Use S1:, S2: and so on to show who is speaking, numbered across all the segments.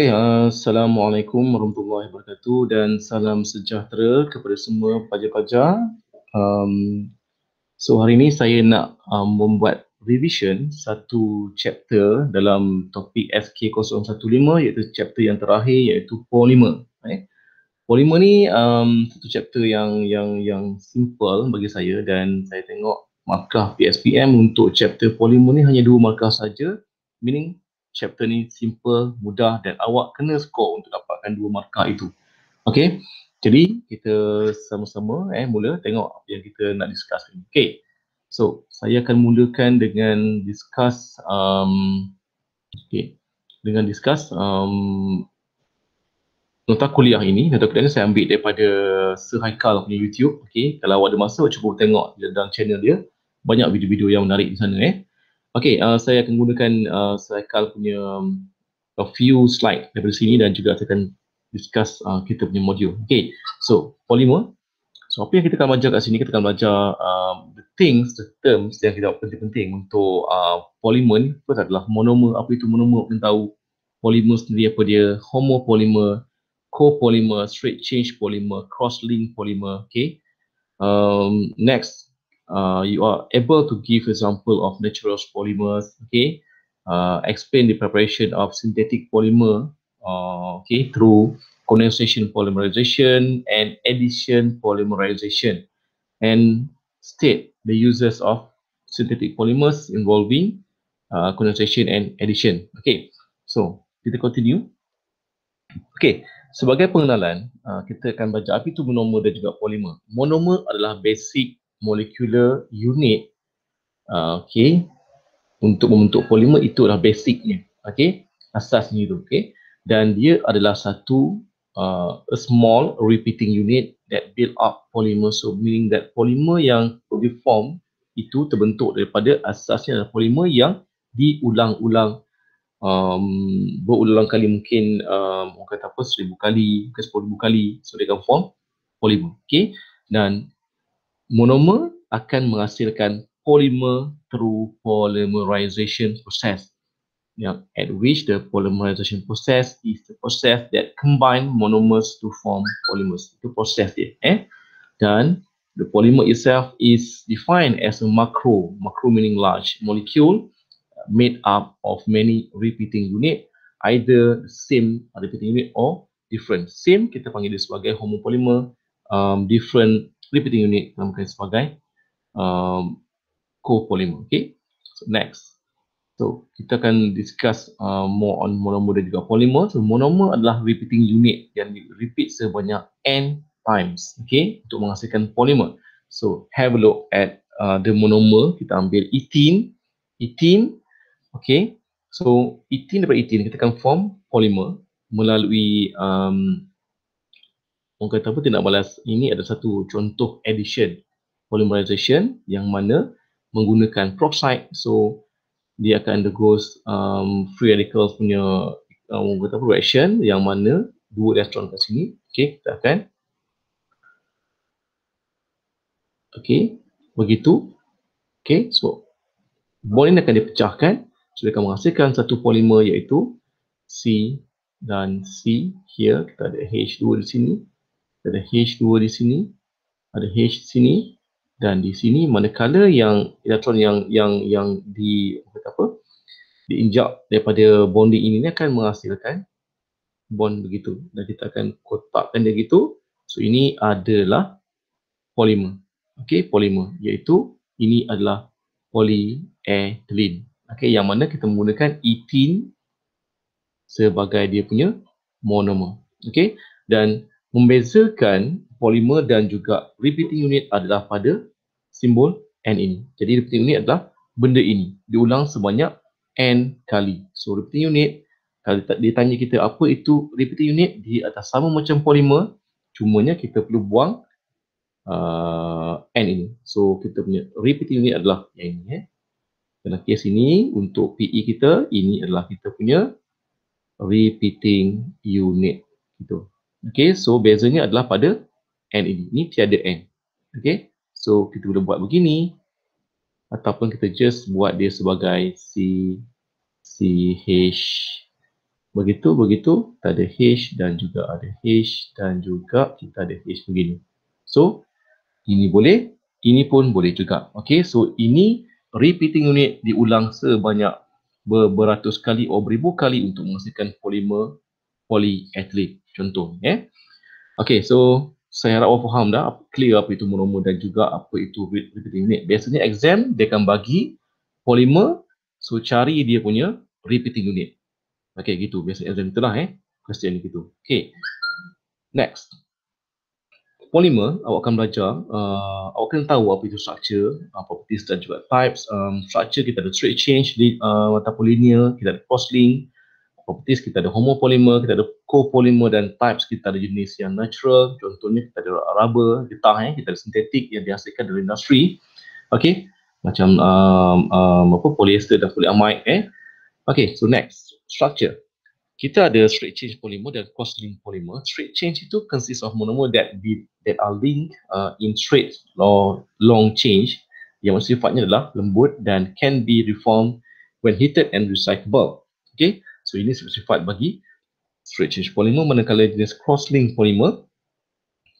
S1: Okay, uh, eh, Assalamualaikum warahmatullahi wabarakatuh dan salam sejahtera kepada semua pelajar-pelajar. Um, so hari ini saya nak um, membuat revision satu chapter dalam topik SK015 iaitu chapter yang terakhir iaitu polymer. Eh. Polymer ni um, satu chapter yang yang yang simple bagi saya dan saya tengok markah PSPM untuk chapter polymer ni hanya dua markah saja meaning chapter ni simple, mudah dan awak kena score untuk dapatkan dua markah itu. Okey. Jadi kita sama-sama eh mula tengok apa yang kita nak discuss ni. Okey. So, saya akan mulakan dengan discuss um okey. Dengan discuss um nota kuliah ini, nota kuliah ini saya ambil daripada Sir Haikal punya YouTube. Okey, kalau awak ada masa cuba tengok dalam channel dia. Banyak video-video yang menarik di sana eh. Okay, uh, saya akan gunakan uh, Saikal punya um, a few slide daripada sini dan juga saya akan discuss uh, kita punya modul. Okay, so polymer. So apa yang kita akan belajar kat sini, kita akan belajar um, the things, the terms yang kita penting-penting untuk uh, polymer ni. First adalah monomer, apa itu monomer, kita tahu polymer sendiri apa dia, homopolymer, copolymer, straight change polymer, cross link polymer, okay. Um, next, Uh, you are able to give example of natural polymers okay uh, explain the preparation of synthetic polymer uh, okay through condensation polymerization and addition polymerization and state the uses of synthetic polymers involving uh, condensation and addition okay so kita continue okay sebagai pengenalan uh, kita akan baca api itu monomer dan juga polimer monomer adalah basic molecular unit uh, okay untuk membentuk polimer itu adalah basicnya okay asasnya itu okay dan dia adalah satu uh, a small repeating unit that build up polymer so meaning that polimer yang form itu terbentuk daripada asasnya adalah polimer yang diulang-ulang um, berulang kali mungkin um, kata apa seribu kali ke sepuluh ribu kali so dia akan form polimer okay dan monomer akan menghasilkan polymer through polymerization process. Yeah, at which the polymerization process is the process that combine monomers to form polymers. Itu proses dia. Eh? Dan the polymer itself is defined as a macro, macro meaning large molecule uh, made up of many repeating unit, either same uh, repeating unit or different. Same kita panggil dia sebagai homopolymer, um, different repeating unit namakan sebagai um, copolymer. Okay. So next. So kita akan discuss uh, more on monomer dan juga polymer. So monomer adalah repeating unit yang repeat sebanyak n times. Okay. Untuk menghasilkan polymer. So have a look at uh, the monomer. Kita ambil ethene, ethene. Okay. So ethene daripada ethene kita akan form polymer melalui um, orang kata apa tindak balas ini ada satu contoh addition polymerization yang mana menggunakan peroxide so dia akan undergo um, free radical punya um, orang kata apa reaction yang mana dua elektron kat sini okey kita akan okey begitu okey so bond ini akan dipecahkan so dia akan menghasilkan satu polimer iaitu C dan C here kita ada H2 di sini ada H2 di sini, ada H sini dan di sini manakala yang elektron yang yang yang di apa diinjak daripada bonding ini akan menghasilkan bond begitu dan kita akan kotakkan dia gitu. So ini adalah polimer. Okey, polimer iaitu ini adalah polyethylene. Okey, yang mana kita menggunakan ethene sebagai dia punya monomer. Okey, dan membezakan polimer dan juga repeating unit adalah pada simbol N ini. Jadi repeating unit adalah benda ini. Diulang sebanyak N kali. So repeating unit, kalau dia tanya kita apa itu repeating unit, di atas sama macam polimer, cumanya kita perlu buang uh, N ini. So kita punya repeating unit adalah yang ini. Eh. Dalam kes ini, untuk PE kita, ini adalah kita punya repeating unit. itu. Okay, so bezanya adalah pada N ini. Ini tiada N. Okay, so kita boleh buat begini. Ataupun kita just buat dia sebagai C, C, H. Begitu, begitu. Kita ada H dan juga ada H dan juga kita ada H begini. So, ini boleh. Ini pun boleh juga. Okay, so ini repeating unit diulang sebanyak beratus kali atau beribu kali untuk menghasilkan polymer polyethylene contoh eh okey so saya harap awak faham dah clear apa itu monomer dan juga apa itu repeating unit biasanya exam dia akan bagi polymer so cari dia punya repeating unit okey gitu Biasanya exam itulah eh question gitu okey next polymer awak akan belajar uh, awak kena tahu apa itu structure uh, properties dan juga types um, structure kita ada straight change uh, ataupun linear kita ada cross link properties kita ada homopolymer, kita ada copolymer dan types kita ada jenis yang natural contohnya kita ada rubber, getah eh, kita ada sintetik yang dihasilkan dari industri okey macam um, um, apa polyester dan polyamide eh okey so next structure kita ada straight chain polymer dan cross link polymer straight chain itu consists of monomer that be, that are linked uh, in straight or long chain yang sifatnya adalah lembut dan can be reformed when heated and recyclable okey So ini sifat bagi straight change polymer manakala jenis cross-link polymer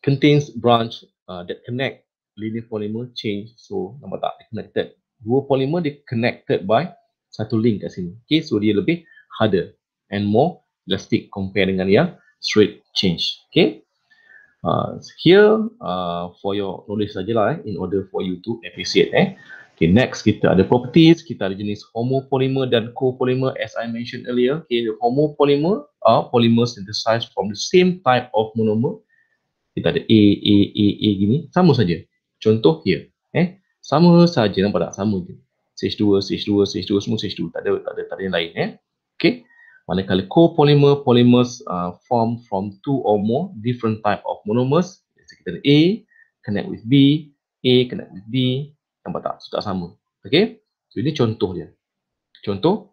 S1: contains branch uh, that connect linear polymer chain. So nampak tak connected. Dua polymer dia connected by satu link kat sini. Okay so dia lebih harder and more elastic compare dengan yang straight change. Okay. Uh, here uh, for your knowledge sajalah eh, in order for you to appreciate eh. Okay, next kita ada properties, kita ada jenis homopolymer dan copolymer as I mentioned earlier. Okay, the homopolymer are polymers synthesized from the same type of monomer. Kita ada A, A, A, A gini. Sama saja. Contoh here. Eh, sama saja nampak tak? Sama je. CH2, CH2, CH2, semua CH2. Tak ada, tak ada, tak ada yang lain. Eh? Okay. Manakala copolymer, polymers uh, form from two or more different type of monomers. Jadi kita ada A, connect with B, A, connect with B. Nampak tak? So, tak sama. Okay? So, ini contoh dia. Contoh,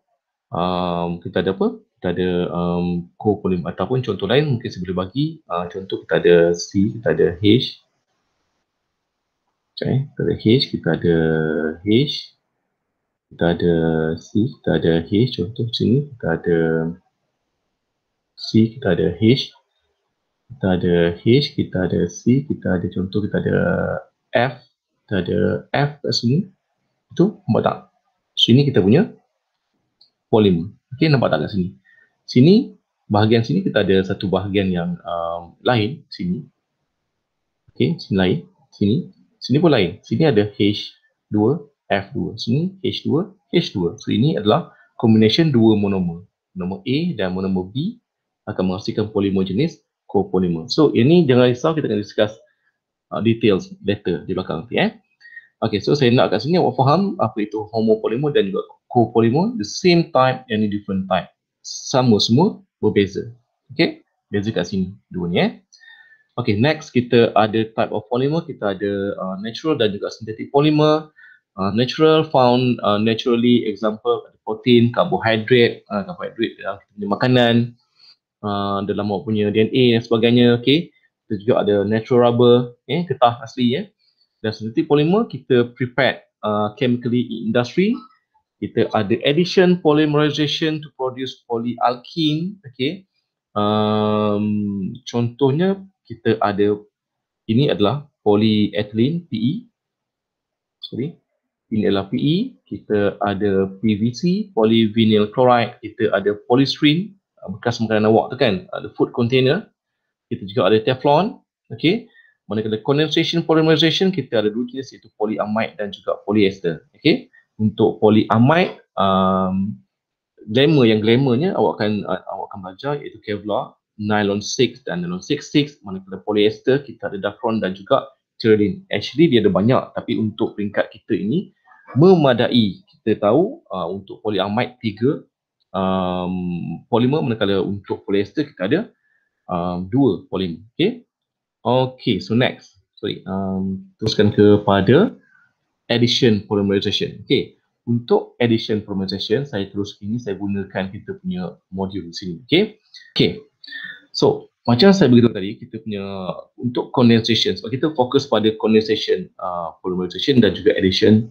S1: um, kita ada apa? Kita ada um, co-polym ataupun contoh lain mungkin saya boleh bagi. Uh, contoh kita ada C, kita ada H. Okay, kita ada H, kita ada H. Kita ada C, kita ada H. Contoh sini kita ada C, kita ada H. Kita ada H, kita ada C, kita ada contoh kita ada F kita ada F kat sini itu nampak tak? ini kita punya polymer ok nampak tak kat sini sini bahagian sini kita ada satu bahagian yang um, lain sini ok sini lain sini sini pun lain sini ada H2 F2 sini H2 H2 so ini adalah combination dua monomer monomer A dan monomer B akan menghasilkan polymer jenis copolymer so ini jangan risau kita akan discuss uh, details better di belakang nanti eh. Okay, so saya nak kat sini awak faham apa itu homopolymer dan juga copolymer, the same type and a different type. Sama semua berbeza. Okay, beza kat sini dua ni eh. Okay, next kita ada type of polymer, kita ada uh, natural dan juga synthetic polymer. Uh, natural found uh, naturally example protein, carbohydrate, uh, karbohidrat dalam uh, kita makanan, uh, dalam awak punya DNA dan sebagainya. Okay, kita juga ada natural rubber eh kertas asli ya eh. dan synthetic polymer kita prepared uh, chemically in industry kita ada addition polymerization to produce polyalkene Okay, um, contohnya kita ada ini adalah polyethylene PE sorry ini adalah PE kita ada PVC polyvinyl chloride kita ada polystyrene uh, bekas makanan awak tu kan the food container kita juga ada teflon okey manakala condensation polymerization kita ada dua jenis iaitu polyamide dan juga polyester okey untuk polyamide um, glamour yang glamournya awak akan uh, awak akan belajar iaitu kevlar nylon 6 dan nylon 66 manakala polyester kita ada dafron dan juga terlin actually dia ada banyak tapi untuk peringkat kita ini memadai kita tahu uh, untuk polyamide tiga um, polymer manakala untuk polyester kita ada um, dua polim. Okay. Okay, so next. Sorry, um, teruskan kepada addition polymerization. Okay, untuk addition polymerization, saya terus ini saya gunakan kita punya modul di sini. Okay. Okay, so macam saya beritahu tadi, kita punya untuk condensation, sebab kita fokus pada condensation uh, polymerization dan juga addition,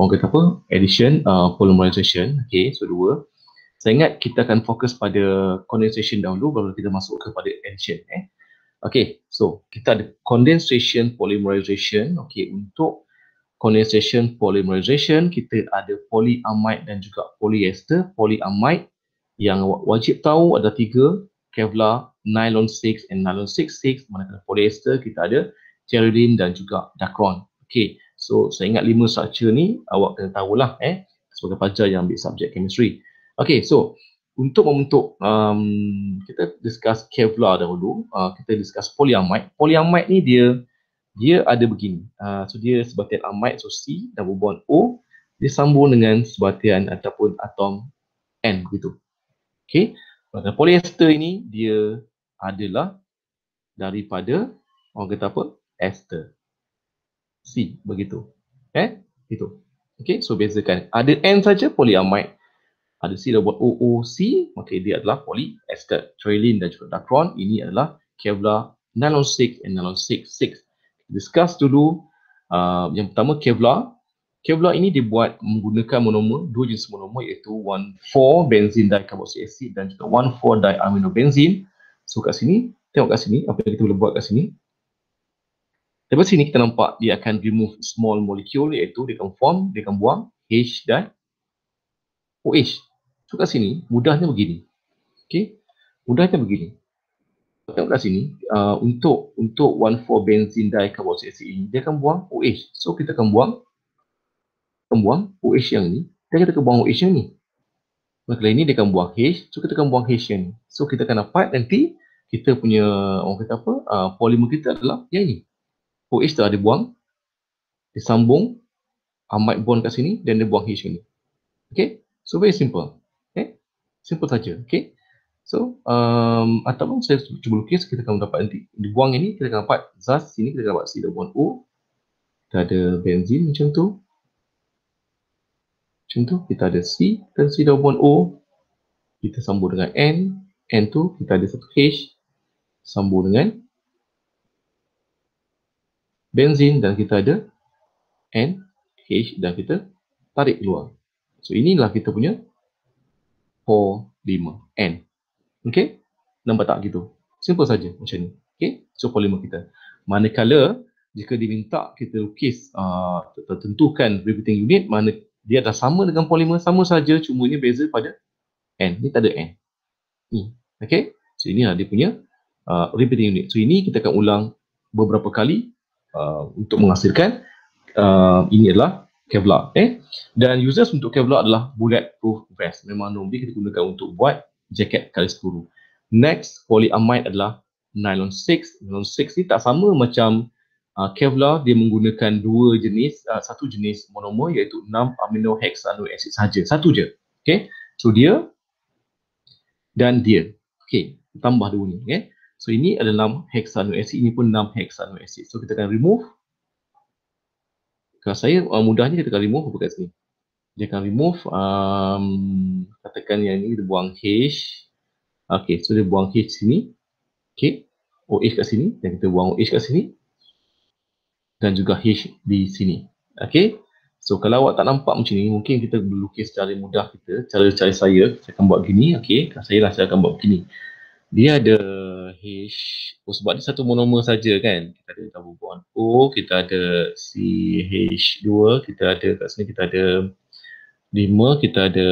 S1: orang kata apa, addition uh, polymerization. Okay, so dua. Saya ingat kita akan fokus pada condensation dahulu baru kita masuk kepada action eh. Okay, so kita ada condensation polymerization. Okay, untuk condensation polymerization, kita ada polyamide dan juga polyester. Polyamide yang wajib tahu ada tiga, Kevlar, nylon 6 and nylon 66. Manakala polyester, kita ada terylene dan juga dacron. Okay, so saya ingat lima structure ni awak kena tahulah eh sebagai pelajar yang ambil subjek chemistry. Okay, so untuk membentuk um, kita discuss Kevlar dahulu, uh, kita discuss polyamide. Polyamide ni dia dia ada begini. Uh, so dia sebatian amide so C double bond O dia sambung dengan sebatian ataupun atom N begitu. Okay, dan polyester ini dia adalah daripada orang kata apa? Ester. C begitu. Eh? Itu. Okay, so bezakan. Ada N saja polyamide ada C dan buat OOC, maka dia adalah polyester, trailing dan juga dacron. Ini adalah Kevlar nylon 6 and nylon 6-6. Discuss dulu uh, yang pertama Kevlar. Kevlar ini dibuat menggunakan monomer, dua jenis monomer iaitu 1,4 benzin dicarboxy acid dan juga 1,4 diaminobenzin. So kat sini, tengok kat sini apa yang kita boleh buat kat sini. Lepas sini kita nampak dia akan remove small molecule iaitu dia akan form, dia akan buang H dan OH. So kat sini mudahnya begini. Okay. Mudahnya begini. Tengok kat sini uh, untuk untuk 1,4 benzin dicarboxylic acid ini dia akan buang OH. So kita akan buang akan buang OH yang ini. Dan kita akan buang OH yang ini. Maka ini dia akan buang H. So kita akan buang H yang ini. So kita akan dapat nanti kita punya orang kata apa uh, polimer kita adalah yang ini. OH telah dibuang disambung amide bond kat sini dan dia buang H ini. Okay. So very simple simple saja okay? so um, ataupun saya cuba lukis kita akan dapat nanti dibuang ini kita akan dapat zat sini kita akan dapat sila bond O kita ada benzin macam tu macam tu kita ada C dan C double bond O kita sambung dengan N N tu kita ada satu H sambung dengan benzin dan kita ada N H dan kita tarik keluar so inilah kita punya 5 n okey nampak tak gitu simple saja macam ni okey so polimer kita manakala jika diminta kita lukis uh, ah, tentukan repeating unit mana dia dah sama dengan polimer sama saja cuma ini beza pada n ni tak ada n ni okey so ini lah dia punya uh, repeating unit so ini kita akan ulang beberapa kali uh, untuk menghasilkan uh, ini adalah Kevlar. Eh? Dan users untuk Kevlar adalah bulletproof vest. Memang nombi kita gunakan untuk buat jaket kalis peluru. Next, polyamide adalah nylon 6. Nylon 6 ni tak sama macam uh, Kevlar. Dia menggunakan dua jenis, uh, satu jenis monomer iaitu 6 amino hexanoic acid saja. Satu je. Okay? So dia dan dia. Okay, tambah dua ni. Okay? So ini ada 6 hexanoic acid, ini pun 6 hexanoic acid. So kita akan remove kalau saya uh, mudahnya kita akan remove dekat sini dia akan remove um, katakan yang ni dia buang H okay so dia buang H sini okay OH kat sini dan kita buang OH kat sini dan juga H di sini okay so kalau awak tak nampak macam ni mungkin kita lukis secara mudah kita cara-cara saya saya akan buat gini okay saya lah saya akan buat begini dia ada H oh, sebab dia satu monomer saja kan kita ada double bond O kita ada CH2 kita ada kat sini kita ada 5 kita ada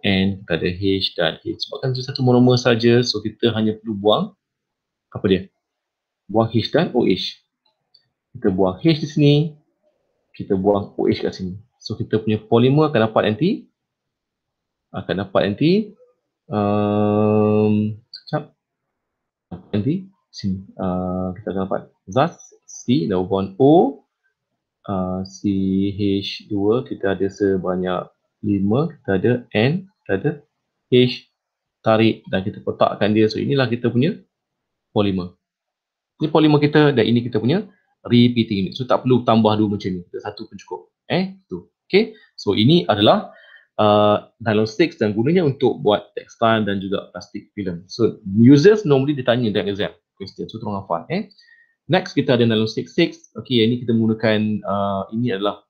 S1: N kita ada H dan H sebabkan itu satu monomer saja so kita hanya perlu buang apa dia buang H dan OH kita buang H di sini kita buang OH kat sini so kita punya polymer akan dapat nanti akan dapat nanti um, nanti si uh, ah, kita dapat zas c, double bond o uh, ah, CH2 kita ada sebanyak 5 kita ada N kita ada H tarik dan kita kotakkan dia so inilah kita punya polimer ini polimer kita dan ini kita punya repeating unit so tak perlu tambah dua macam ni satu pun cukup eh tu okey so ini adalah uh, nylon sticks dan gunanya untuk buat tekstil dan juga plastik film. So users normally ditanya dalam exam question. So tolong apa? eh. Next kita ada nylon stick six. Okey, ini kita menggunakan uh, ini adalah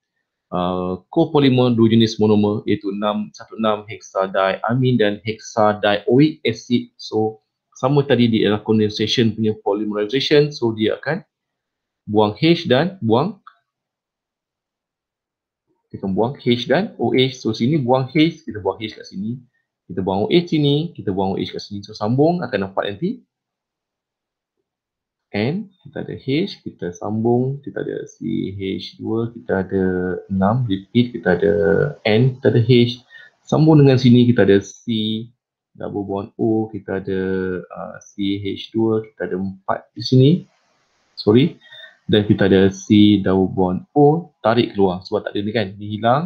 S1: uh, copolymer dua jenis monomer iaitu satu enam 616 hexadiamine dan hexadioic acid. So sama tadi dia adalah condensation punya polymerization so dia akan buang H dan buang kita buang H dan OH. So sini buang H, kita buang H kat sini. Kita buang OH sini, kita buang OH kat sini. So sambung akan dapat nanti. N, kita ada H, kita sambung, kita ada CH2, kita ada 6, repeat, kita ada N, kita ada H. Sambung dengan sini, kita ada C, double bond O, kita ada uh, CH2, kita ada 4 di sini. Sorry daripada C double bond O tarik keluar sebab tak ada ni kan dia hilang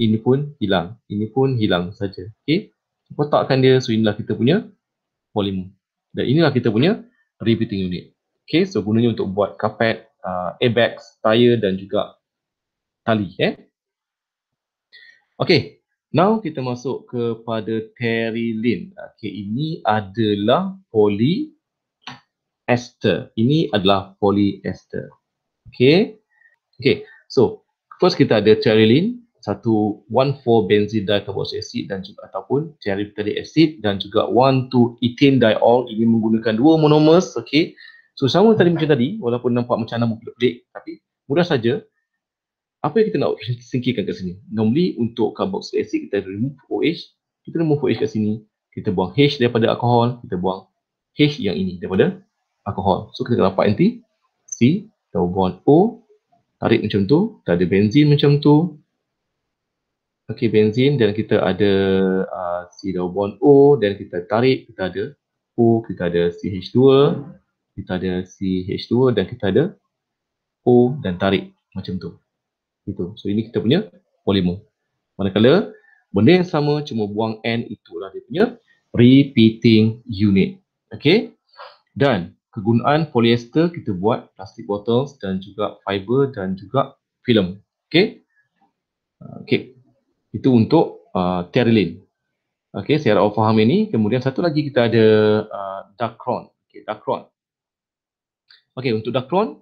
S1: ini pun hilang ini pun hilang saja okey kotakkan dia so inilah kita punya polymer dan inilah kita punya repeating unit okey so gunanya untuk buat carpet uh, airbags tyre dan juga tali eh okey now kita masuk kepada terylene okey ini adalah poly ester ini adalah polyester Okay. Okay. So, first kita ada terylene, satu 1,4 benzene dicarbox acid dan juga ataupun terephthalic acid dan juga 1,2 ethane diol ini menggunakan dua monomers. Okay. So, sama tadi macam tadi, walaupun nampak macam nama pelik-pelik tapi mudah saja. Apa yang kita nak singkirkan kat sini? Normally untuk carboxylic acid kita remove OH, kita remove OH kat sini, kita buang H daripada alkohol, kita buang H yang ini daripada alkohol. So kita dapat nanti C double bond O, tarik macam tu, kita ada benzin macam tu. Okey, benzin dan kita ada uh, C double bond O dan kita tarik, kita ada O, kita ada CH2, kita ada CH2 dan kita ada O dan tarik macam tu. Itu. So ini kita punya polimer. Manakala benda yang sama cuma buang N itulah dia punya repeating unit. Okey. Dan kegunaan polyester kita buat plastik bottles dan juga fiber dan juga film. Okey. Okey. Itu untuk uh, terlin. Okey, saya harap faham ini. Kemudian satu lagi kita ada uh, dacron. Okey, dacron. Okey, untuk dacron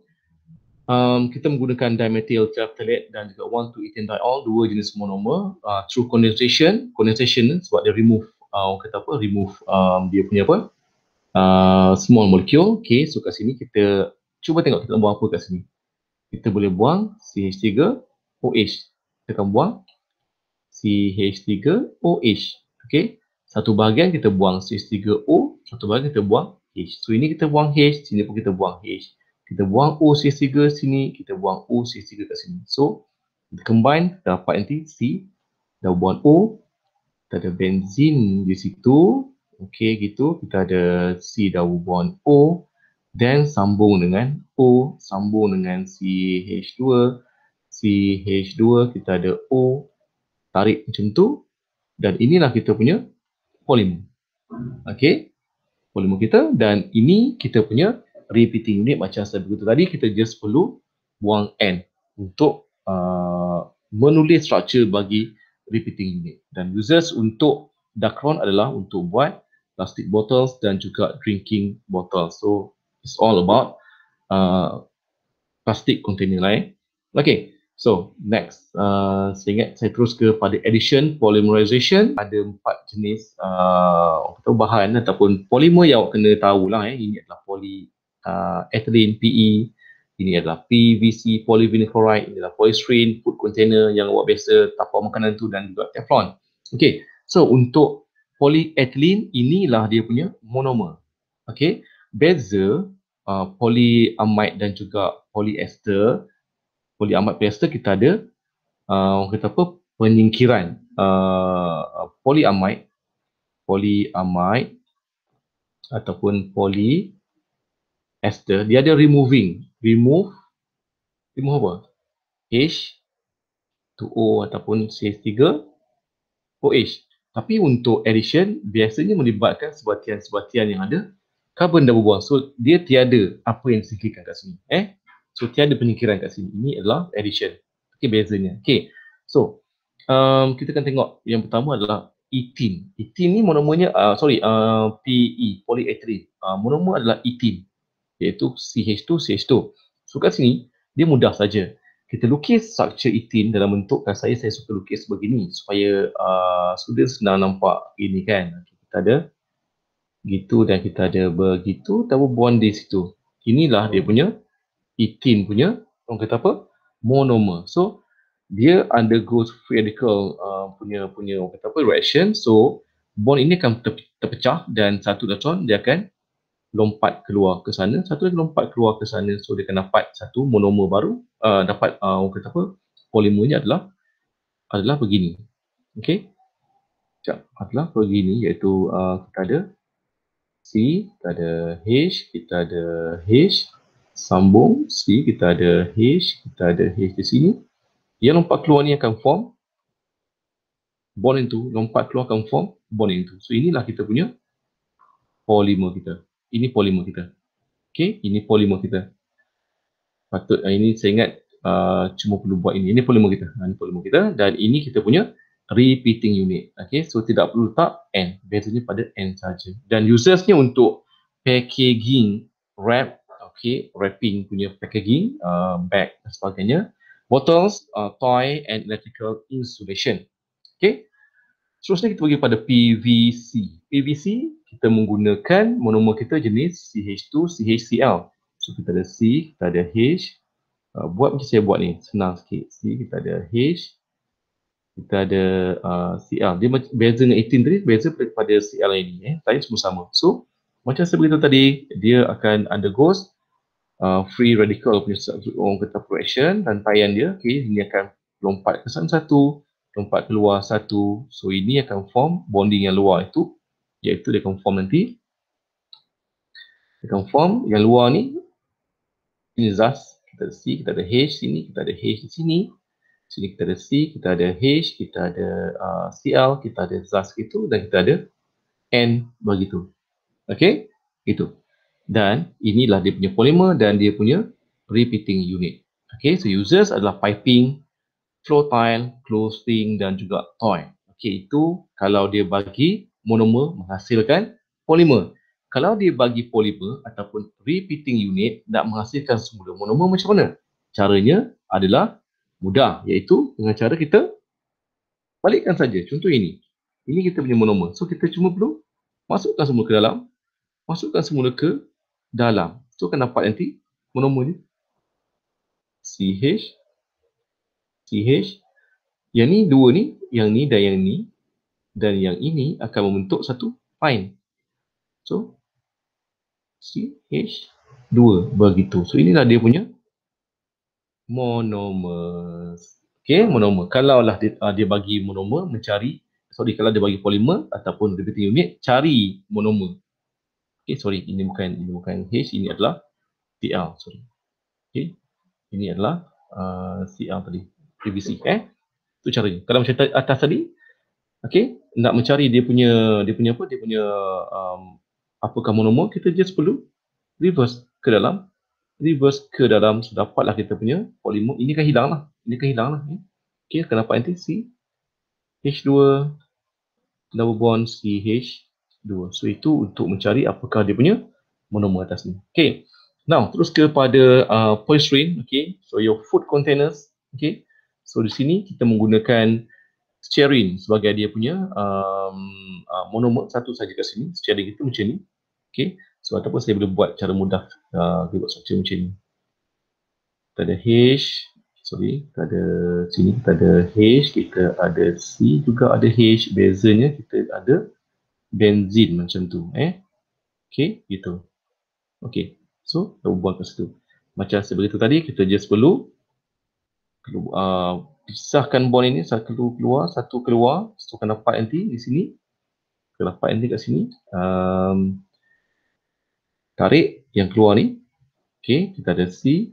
S1: um, kita menggunakan dimethyl terephthalate dan juga 1 to ethane diol, dua jenis monomer uh, through condensation. Condensation sebab dia remove uh, kata apa? Remove um, dia punya apa? Uh, small molecule. Okay, so kat sini kita cuba tengok kita nak buang apa kat sini. Kita boleh buang CH3OH. Kita akan buang CH3OH. Okay, satu bahagian kita buang CH3O, satu bahagian kita buang H. So ini kita buang H, sini pun kita buang H. Kita buang O CH3 sini, kita buang O CH3 kat sini. So, kita combine, kita dapat nanti C. Dah buang O, kita ada benzin di situ. Okey gitu kita ada C double bond O then sambung dengan O sambung dengan CH2 CH2 kita ada O tarik macam tu dan inilah kita punya polymer. Okey. Polymer kita dan ini kita punya repeating unit macam saya sebegitu tadi kita just perlu buang N untuk uh, menulis structure bagi repeating unit dan users untuk Dacron adalah untuk buat plastic bottles dan juga drinking bottles. So it's all about uh, plastic container lah. Eh. Okay, so next uh, saya ingat saya terus ke pada addition polymerization ada empat jenis uh, bahan ataupun polymer yang awak kena tahu lah. Eh. Ini adalah poly uh, ethylene PE, ini adalah PVC polyvinyl chloride, ini adalah polystyrene food container yang awak biasa tapau makanan tu dan juga teflon. Okay, so untuk polyethylene inilah dia punya monomer. Okey, beza uh, polyamide dan juga polyester. Polyamide polyester kita ada uh, kita apa penyingkiran uh, polyamide polyamide ataupun poly ester dia ada removing remove remove apa H 2O ataupun CH3 OH tapi untuk addition, biasanya melibatkan sebatian-sebatian yang ada carbon dah berbuang. So, dia tiada apa yang disingkirkan kat sini. Eh? So, tiada penyingkiran kat sini. Ini adalah addition. Okay, bezanya. Okay. So, um, kita akan tengok yang pertama adalah etin. Etin ni monomernya, uh, sorry, uh, PE, polyethylene. Uh, monomer adalah etin. Iaitu CH2, CH2. So, kat sini, dia mudah saja kita lukis structure itin dalam bentuk kan saya saya suka lukis begini supaya uh, student senang nampak ini kan kita ada gitu dan kita ada begitu tahu bond di situ inilah dia punya itin punya orang kata apa monomer so dia undergo free radical uh, punya punya orang kata apa reaction so bond ini akan terpecah dan satu elektron dia akan lompat keluar ke sana satu lompat keluar ke sana so dia akan dapat satu monomer baru uh, dapat uh, orang kata apa Polimernya adalah adalah begini okey sekejap adalah begini iaitu uh, kita ada C kita ada H kita ada H sambung C kita ada H kita ada H di sini yang lompat keluar ni akan form bond into lompat keluar akan form bond into so inilah kita punya polimer kita ini polimer kita okey ini polimer kita patut ah, ini saya ingat uh, cuma perlu buat ini. Ini volume kita. Ah, ini volume kita dan ini kita punya repeating unit. Okay, so tidak perlu letak N. Biasanya pada N saja. Dan usersnya untuk packaging wrap, okay, wrapping punya packaging, uh, bag dan sebagainya. Bottles, uh, toy and electrical insulation. Okay, seterusnya kita pergi pada PVC. PVC kita menggunakan monomer kita jenis CH2, CHCl. So kita ada C, kita ada H. Uh, buat macam saya buat ni, senang sikit. C, kita ada H. Kita ada uh, CL. Dia macam, beza dengan 18 tadi, beza pada CL ini. Eh. Tanya semua sama. So, macam saya beritahu tadi, dia akan undergoes Uh, free radical punya orang kata proaction rantaian dia okay, ini akan lompat ke sana satu lompat keluar satu so ini akan form bonding yang luar itu iaitu dia akan form nanti dia akan form yang luar ni ini zas, kita ada C, kita ada H sini, kita ada H di sini. Sini kita ada C, kita ada H, kita ada uh, CL, kita ada zas gitu dan kita ada N begitu. Okey, itu Dan inilah dia punya polymer dan dia punya repeating unit. Okey, so users adalah piping, flow tile, closing dan juga toy. Okey, itu kalau dia bagi monomer menghasilkan polymer kalau dia bagi polymer ataupun repeating unit nak menghasilkan semula monomer macam mana? Caranya adalah mudah iaitu dengan cara kita balikkan saja. Contoh ini. Ini kita punya monomer. So kita cuma perlu masukkan semula ke dalam. Masukkan semula ke dalam. So akan dapat nanti monomer ni. CH. CH. Yang ni dua ni. Yang ni dan yang ni. Dan yang ini akan membentuk satu fine. So CH2 begitu. So inilah dia punya monomers. Okey, monomer. Kalaulah dia, uh, dia bagi monomer mencari sorry kalau dia bagi polimer ataupun repeating unit cari monomer. Okey, sorry ini bukan ini bukan H ini adalah TL, sorry. Okey. Ini adalah uh, ah, CL tadi. PVC eh. Tu cari. Kalau macam atas tadi okey, nak mencari dia punya dia punya apa? Dia punya um, apa kamu nombor, kita just perlu reverse ke dalam reverse ke dalam sudah dapatlah kita punya polimo ini akan hilang lah ini akan hilang lah ya. okey akan dapat nanti C H2 double bond CH2 so itu untuk mencari apakah dia punya monomer atas ni Okay, now terus kepada uh, poisrain okey so your food containers Okay, so di sini kita menggunakan Sterin sebagai dia punya um, uh, monomer satu saja kat sini. Sterin itu macam ni. Okey. So ataupun saya boleh buat cara mudah uh, dia buat structure macam ni. Kita ada H, sorry, kita ada sini, kita ada H, kita ada C, juga ada H, bezanya kita ada benzin macam tu. Eh? Okey, gitu. Okey, so kita buat kat situ. Macam saya beritahu tadi, kita just perlu uh, pisahkan bond ini satu keluar satu keluar satu kena part nanti di sini kena part nanti kat sini um, tarik yang keluar ni okey kita ada C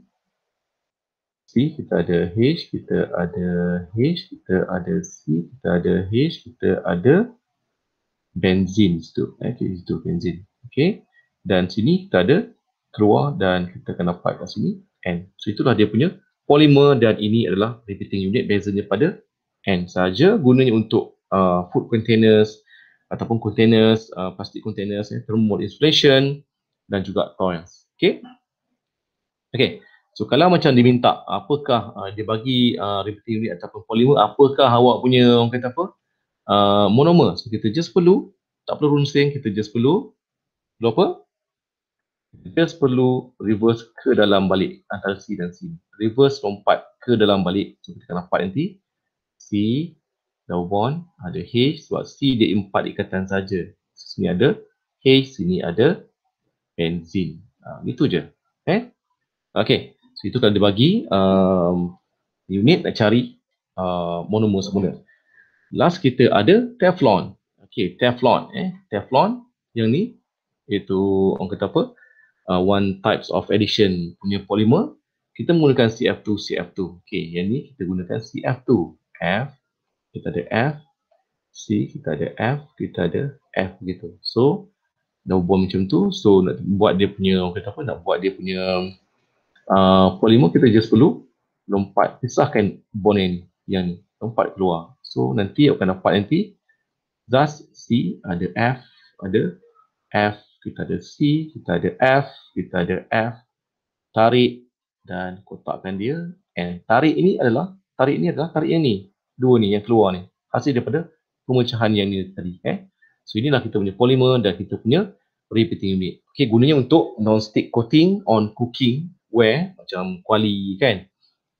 S1: C kita ada H kita ada H kita ada C kita ada H kita ada benzene, situ okey eh, situ benzene, okey dan sini kita ada keluar dan kita kena part kat sini n. so itulah dia punya polymer dan ini adalah repeating unit bezanya pada N saja gunanya untuk uh, food containers ataupun containers uh, plastic containers eh, thermal insulation dan juga toys okey okey so kalau macam diminta apakah uh, dia bagi uh, repeating unit ataupun polymer apakah awak punya orang kata apa uh, monomer so, kita just perlu tak perlu runcing kita just perlu perlu apa just perlu reverse ke dalam balik antara C dan C. Reverse lompat ke dalam balik. So kita akan dapat nanti C double bond ada H sebab C dia empat ikatan saja. So, sini ada H, sini ada benzene. Ha, itu je. Eh? Okay. So itu kalau dia bagi um, unit nak cari uh, monomer semula. Last kita ada Teflon. Okay, Teflon. Eh? Teflon yang ni itu orang kata apa? uh, one types of addition punya polymer kita menggunakan CF2 CF2 okey yang ni kita gunakan CF2 F kita ada F C kita ada F kita ada F gitu so dah buat macam tu so nak buat dia punya kata apa nak buat dia punya uh, polymer kita just perlu lompat pisahkan bond yang ni yang lompat keluar so nanti akan dapat nanti thus C ada F ada F kita ada C, kita ada F, kita ada F, tarik dan kotakkan dia. And tarik ini adalah, tarik ini adalah tarik yang ni. Dua ni yang keluar ni. Hasil daripada pemecahan yang ni tadi. Eh? So inilah kita punya polymer dan kita punya repeating unit. Okay, gunanya untuk non-stick coating on cooking ware macam kuali kan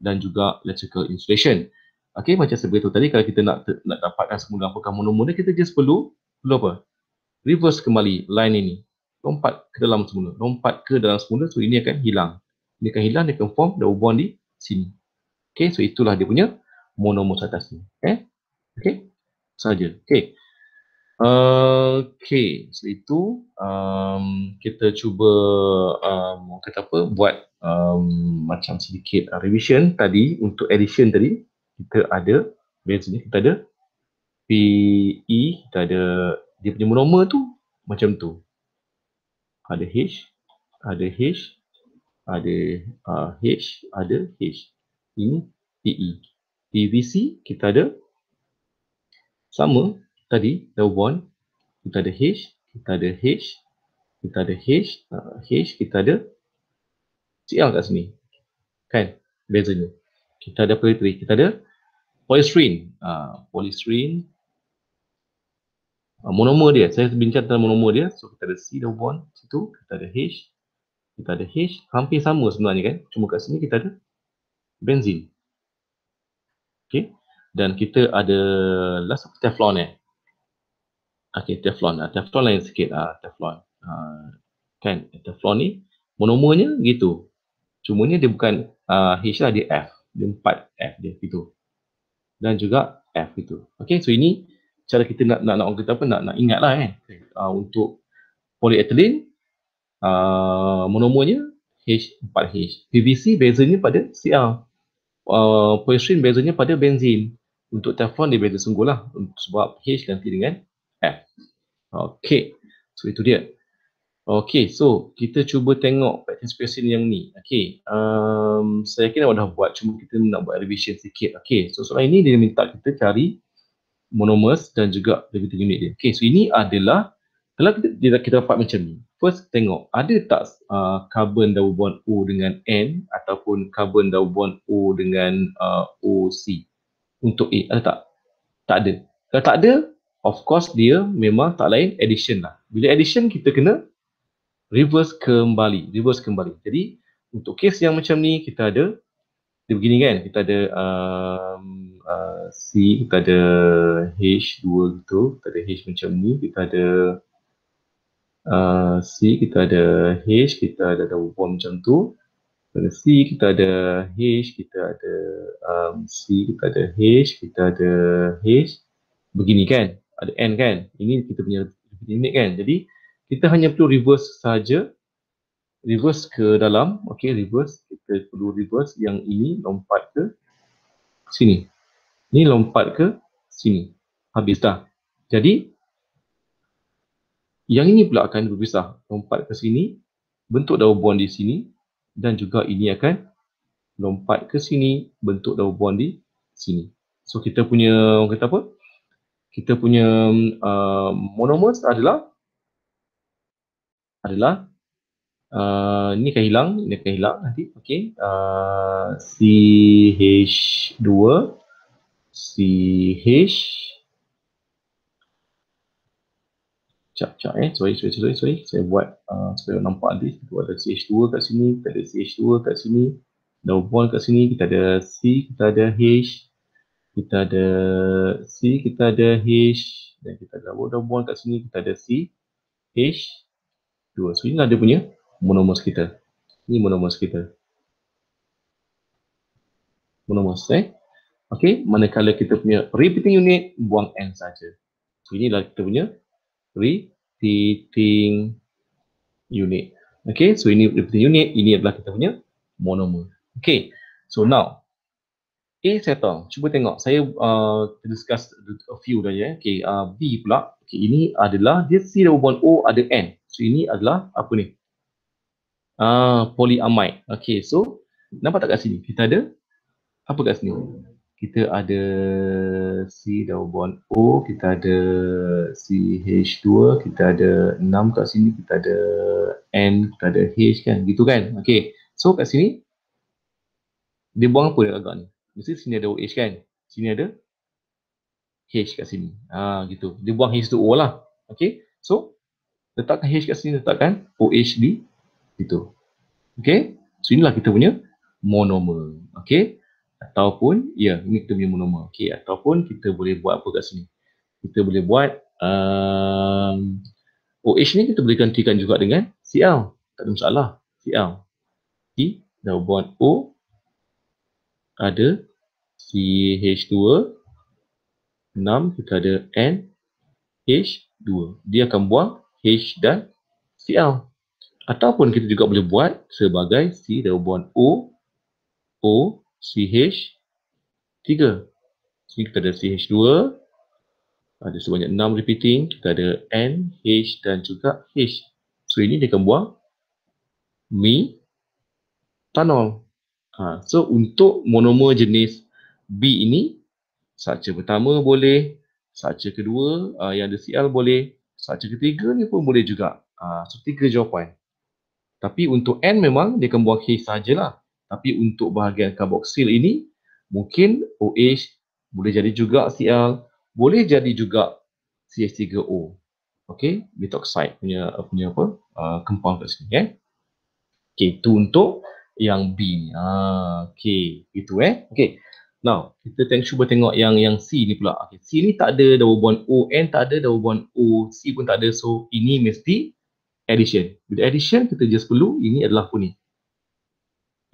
S1: dan juga electrical insulation. Okay, macam saya beritahu tadi kalau kita nak nak dapatkan semula apakah monomer kita just perlu perlu apa? reverse kembali line ini lompat ke dalam semula. Lompat ke dalam semula, so ini akan hilang. Ini akan hilang, dia akan form dan berbuang di sini. Okay, so itulah dia punya monomer atas ni. Eh? Okay, sahaja. Okay. Uh, okay, so itu um, kita cuba um, kata apa, buat um, macam sedikit uh, revision tadi untuk addition tadi kita ada base ni, kita ada PE kita ada dia punya monomer tu macam tu ada H, ada H, ada uh, H, ada H. Ini PE. PVC kita ada sama tadi double bond kita ada H, kita ada H, kita ada H, uh, H kita ada CL kat sini. Kan? Bezanya. Kita ada polyethylene, kita ada polystyrene. Uh, polystyrene, Ah, monomer dia. Saya bincang tentang monomer dia. So kita ada C double bond situ, kita ada H, kita ada H hampir sama sebenarnya kan. Cuma kat sini kita ada benzin. Okay. Dan kita ada last of teflon eh. Okay, teflon. Uh, teflon lain sikit ah teflon. Uh, kan? Teflon ni monomernya gitu. Cuma ni dia bukan uh, H lah, dia F. Dia 4 F dia gitu. Dan juga F itu. Okay, so ini cara kita nak nak nak orang kata apa nak nak ingatlah kan. Okay. Uh, untuk polyethylene a uh, monomernya H4H. PVC bezanya pada Cl. Uh, ah, bezanya pada benzin. Untuk telefon dia beza sungguhlah sebab H ganti dengan F. Okey. So itu dia. Okey, so kita cuba tengok practice question yang ni. Okey, um, saya yakin awak dah buat cuma kita nak buat revision sikit. Okey, so soalan ini dia minta kita cari monomers dan juga derivative unit dia. Okay, so ini adalah kalau kita, kita, kita dapat macam ni. First tengok ada tak uh, carbon double bond O dengan N ataupun carbon double bond O dengan uh, OC untuk A ada tak? Tak ada. Kalau tak ada, of course dia memang tak lain addition lah. Bila addition kita kena reverse kembali, reverse kembali. Jadi untuk case yang macam ni kita ada dia begini kan, kita ada um, Uh, C kita ada H2 gitu kita ada H macam ni kita ada uh, C kita ada H kita ada double bond macam tu kita ada C kita ada H kita ada um, C kita ada H kita ada H begini kan ada N kan ini kita punya limit kan jadi kita hanya perlu reverse saja reverse ke dalam okey reverse kita perlu reverse yang ini lompat ke sini ni lompat ke sini habis dah jadi yang ini pula akan berpisah lompat ke sini bentuk double bond di sini dan juga ini akan lompat ke sini bentuk double bond di sini so kita punya orang kata apa kita punya uh, monomers adalah adalah uh, ini akan hilang ini akan hilang nanti okay uh, CH2 CH Cap, cap eh. Sorry, sorry, sorry, sorry. Saya buat uh, supaya nampak nanti. Kita ada CH2 kat sini. Kita ada CH2 kat sini. Double bond kat sini. Kita ada C, kita ada H. Kita ada C, kita ada H. Dan kita ada double bond kat sini. Kita ada C, H. Dua. So, ini ada punya monomers kita. Ini monomers kita. Monomers, eh. Okey, manakala kita punya repeating unit, buang N saja. So, inilah kita punya repeating unit. Okey, so ini repeating unit, ini adalah kita punya monomer. Okey, so now, A settle. Cuba tengok, saya uh, discuss a few dah ya. Okay, uh, B pula, Okey, ini adalah, dia C ada hubungan O, ada N. So, ini adalah apa ni? Ah, uh, polyamide. Okay, so, nampak tak kat sini? Kita ada, apa kat sini? kita ada C double bond O, kita ada CH2, kita ada 6 kat sini, kita ada N, kita ada H kan, gitu kan. Okay, so kat sini, dia buang apa dia agak ni? Mesti sini ada OH kan? Sini ada H kat sini. Ha, gitu. Dia buang H2O lah. Okay, so letakkan H kat sini, letakkan OH di situ. Okay, so inilah kita punya monomer. Okay, ataupun ya yeah, ini kita punya monomer okey ataupun kita boleh buat apa kat sini kita boleh buat um, OH ni kita boleh gantikan juga dengan Cl tak ada masalah Cl ok dah buat O ada CH2 6 kita ada N H2 dia akan buang H dan Cl ataupun kita juga boleh buat sebagai C double bond O O CH3. sini kita ada CH2. Ada sebanyak 6 repeating. Kita ada N, H dan juga H. So ini dia akan buang Mi Tanol. Ha, so untuk monomer jenis B ini, saca pertama boleh, saca kedua uh, yang ada CL boleh, saca ketiga ni pun boleh juga. Ha, so tiga jawapan. Tapi untuk N memang dia akan buang H sahajalah. Tapi untuk bahagian karboksil ini, mungkin OH boleh jadi juga Cl, boleh jadi juga CH3O. Okey, metoxide punya punya apa? Uh, compound kat sini eh. Okey, itu untuk yang B. Ha, okey, itu eh. Okey. Now, kita tengok cuba tengok yang yang C ni pula. Okey, C ni tak ada double bond O, N tak ada double bond O, C pun tak ada. So, ini mesti addition. Bila addition kita just perlu ini adalah apa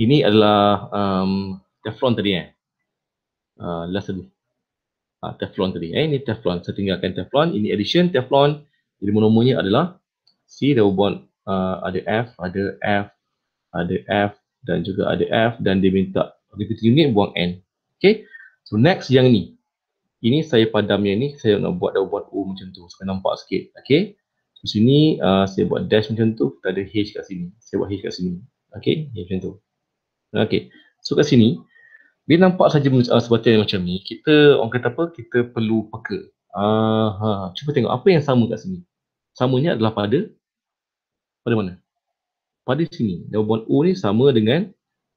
S1: ini adalah um, teflon tadi eh. Uh, last tadi. Uh, teflon tadi. Eh, ini teflon. Saya tinggalkan teflon. Ini addition teflon. Jadi monomonya adalah C double bond. Uh, ada F, ada F, ada F dan juga ada F dan dia minta repeating unit buang N. Okay. So next yang ni. Ini saya padam yang ni. Saya nak buat double bond O macam tu. Supaya nampak sikit. Okay. So sini uh, saya buat dash macam tu. Kita ada H kat sini. Saya buat H kat sini. Okay. Ya, macam tu. Okey. So kat sini bila nampak saja uh, ah, sesuatu yang macam ni, kita orang kata apa? Kita perlu peka. Ah, uh, cuba tengok apa yang sama kat sini. Samanya adalah pada pada mana? Pada sini. Double bond O ni sama dengan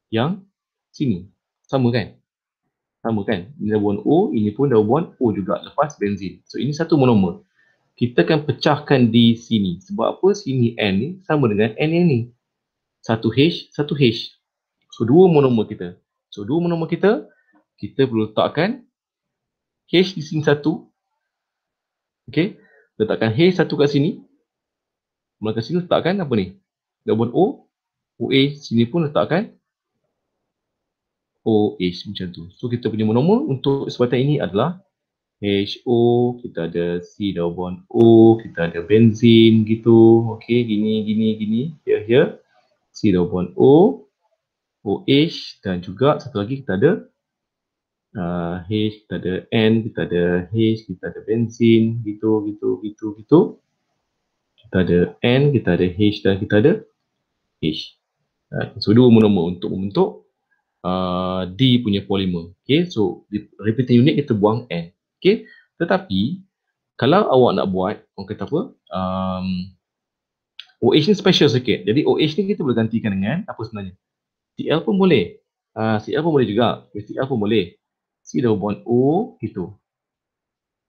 S1: yang sini. Sama kan? Sama kan? Ini double bond O, ini pun double bond O juga lepas benzin. So ini satu monomer. Kita akan pecahkan di sini. Sebab apa sini N ni sama dengan N yang ni. Satu H, satu H. So dua monomer kita. So dua monomer kita, kita perlu letakkan H di sini satu. Okay. Letakkan H satu kat sini. Maka sini letakkan apa ni? Jawapan O. OA sini pun letakkan OH macam tu. So kita punya monomer untuk sebatang ini adalah HO, kita ada C double O, kita ada benzene gitu. Okay, gini, gini, gini. Here, here. C double O. OH dan juga satu lagi kita ada uh, H, kita ada N, kita ada H, kita ada bensin gitu, gitu, gitu, gitu. Kita ada N, kita ada H dan kita ada H. Uh, so, dua monoma untuk membentuk uh, D punya polimer. Okay, so repeating unit kita buang N. Okay, tetapi kalau awak nak buat, orang kata apa, um, OH ni special sikit. Jadi OH ni kita boleh gantikan dengan apa sebenarnya? CL pun boleh. Uh, ah, CL pun boleh juga. CL pun boleh. C double bond O gitu.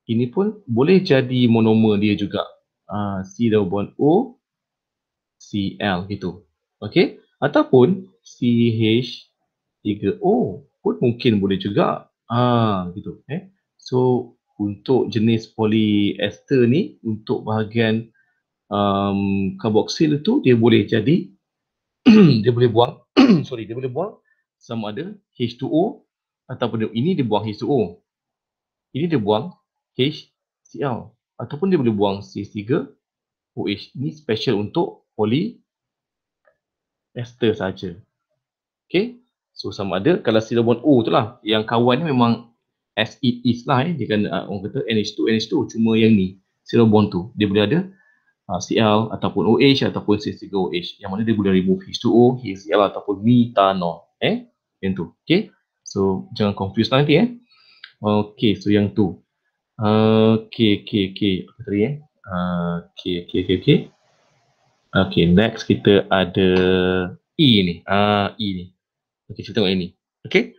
S1: Ini pun boleh jadi monomer dia juga. Uh, C double bond oh, O CL gitu. Okey. Ataupun CH 3O pun mungkin boleh juga. Ah uh, gitu. Eh. So untuk jenis poliester ni untuk bahagian um, carboxyl tu dia boleh jadi dia boleh buang sorry dia boleh buang sama ada H2O ataupun dia, ini dia buang H2O. Ini dia buang HCl ataupun dia boleh buang c 3 oh Ini special untuk poly ester saja. Okay. So sama ada kalau sila buang O tu lah yang kawan ni memang as it e is lah eh. Dia kan orang kata NH2, NH2 cuma yang ni sila buang tu. Dia boleh ada Uh, CL ataupun OH ataupun C3OH yang mana dia boleh remove H2O, HCl ataupun metanol eh yang tu okey so jangan confuse lah nanti eh okey so yang tu uh, okey okey okey apa tadi eh uh, okey okey okey okey okey next kita ada E ni ah uh, E ni okey kita tengok ini okey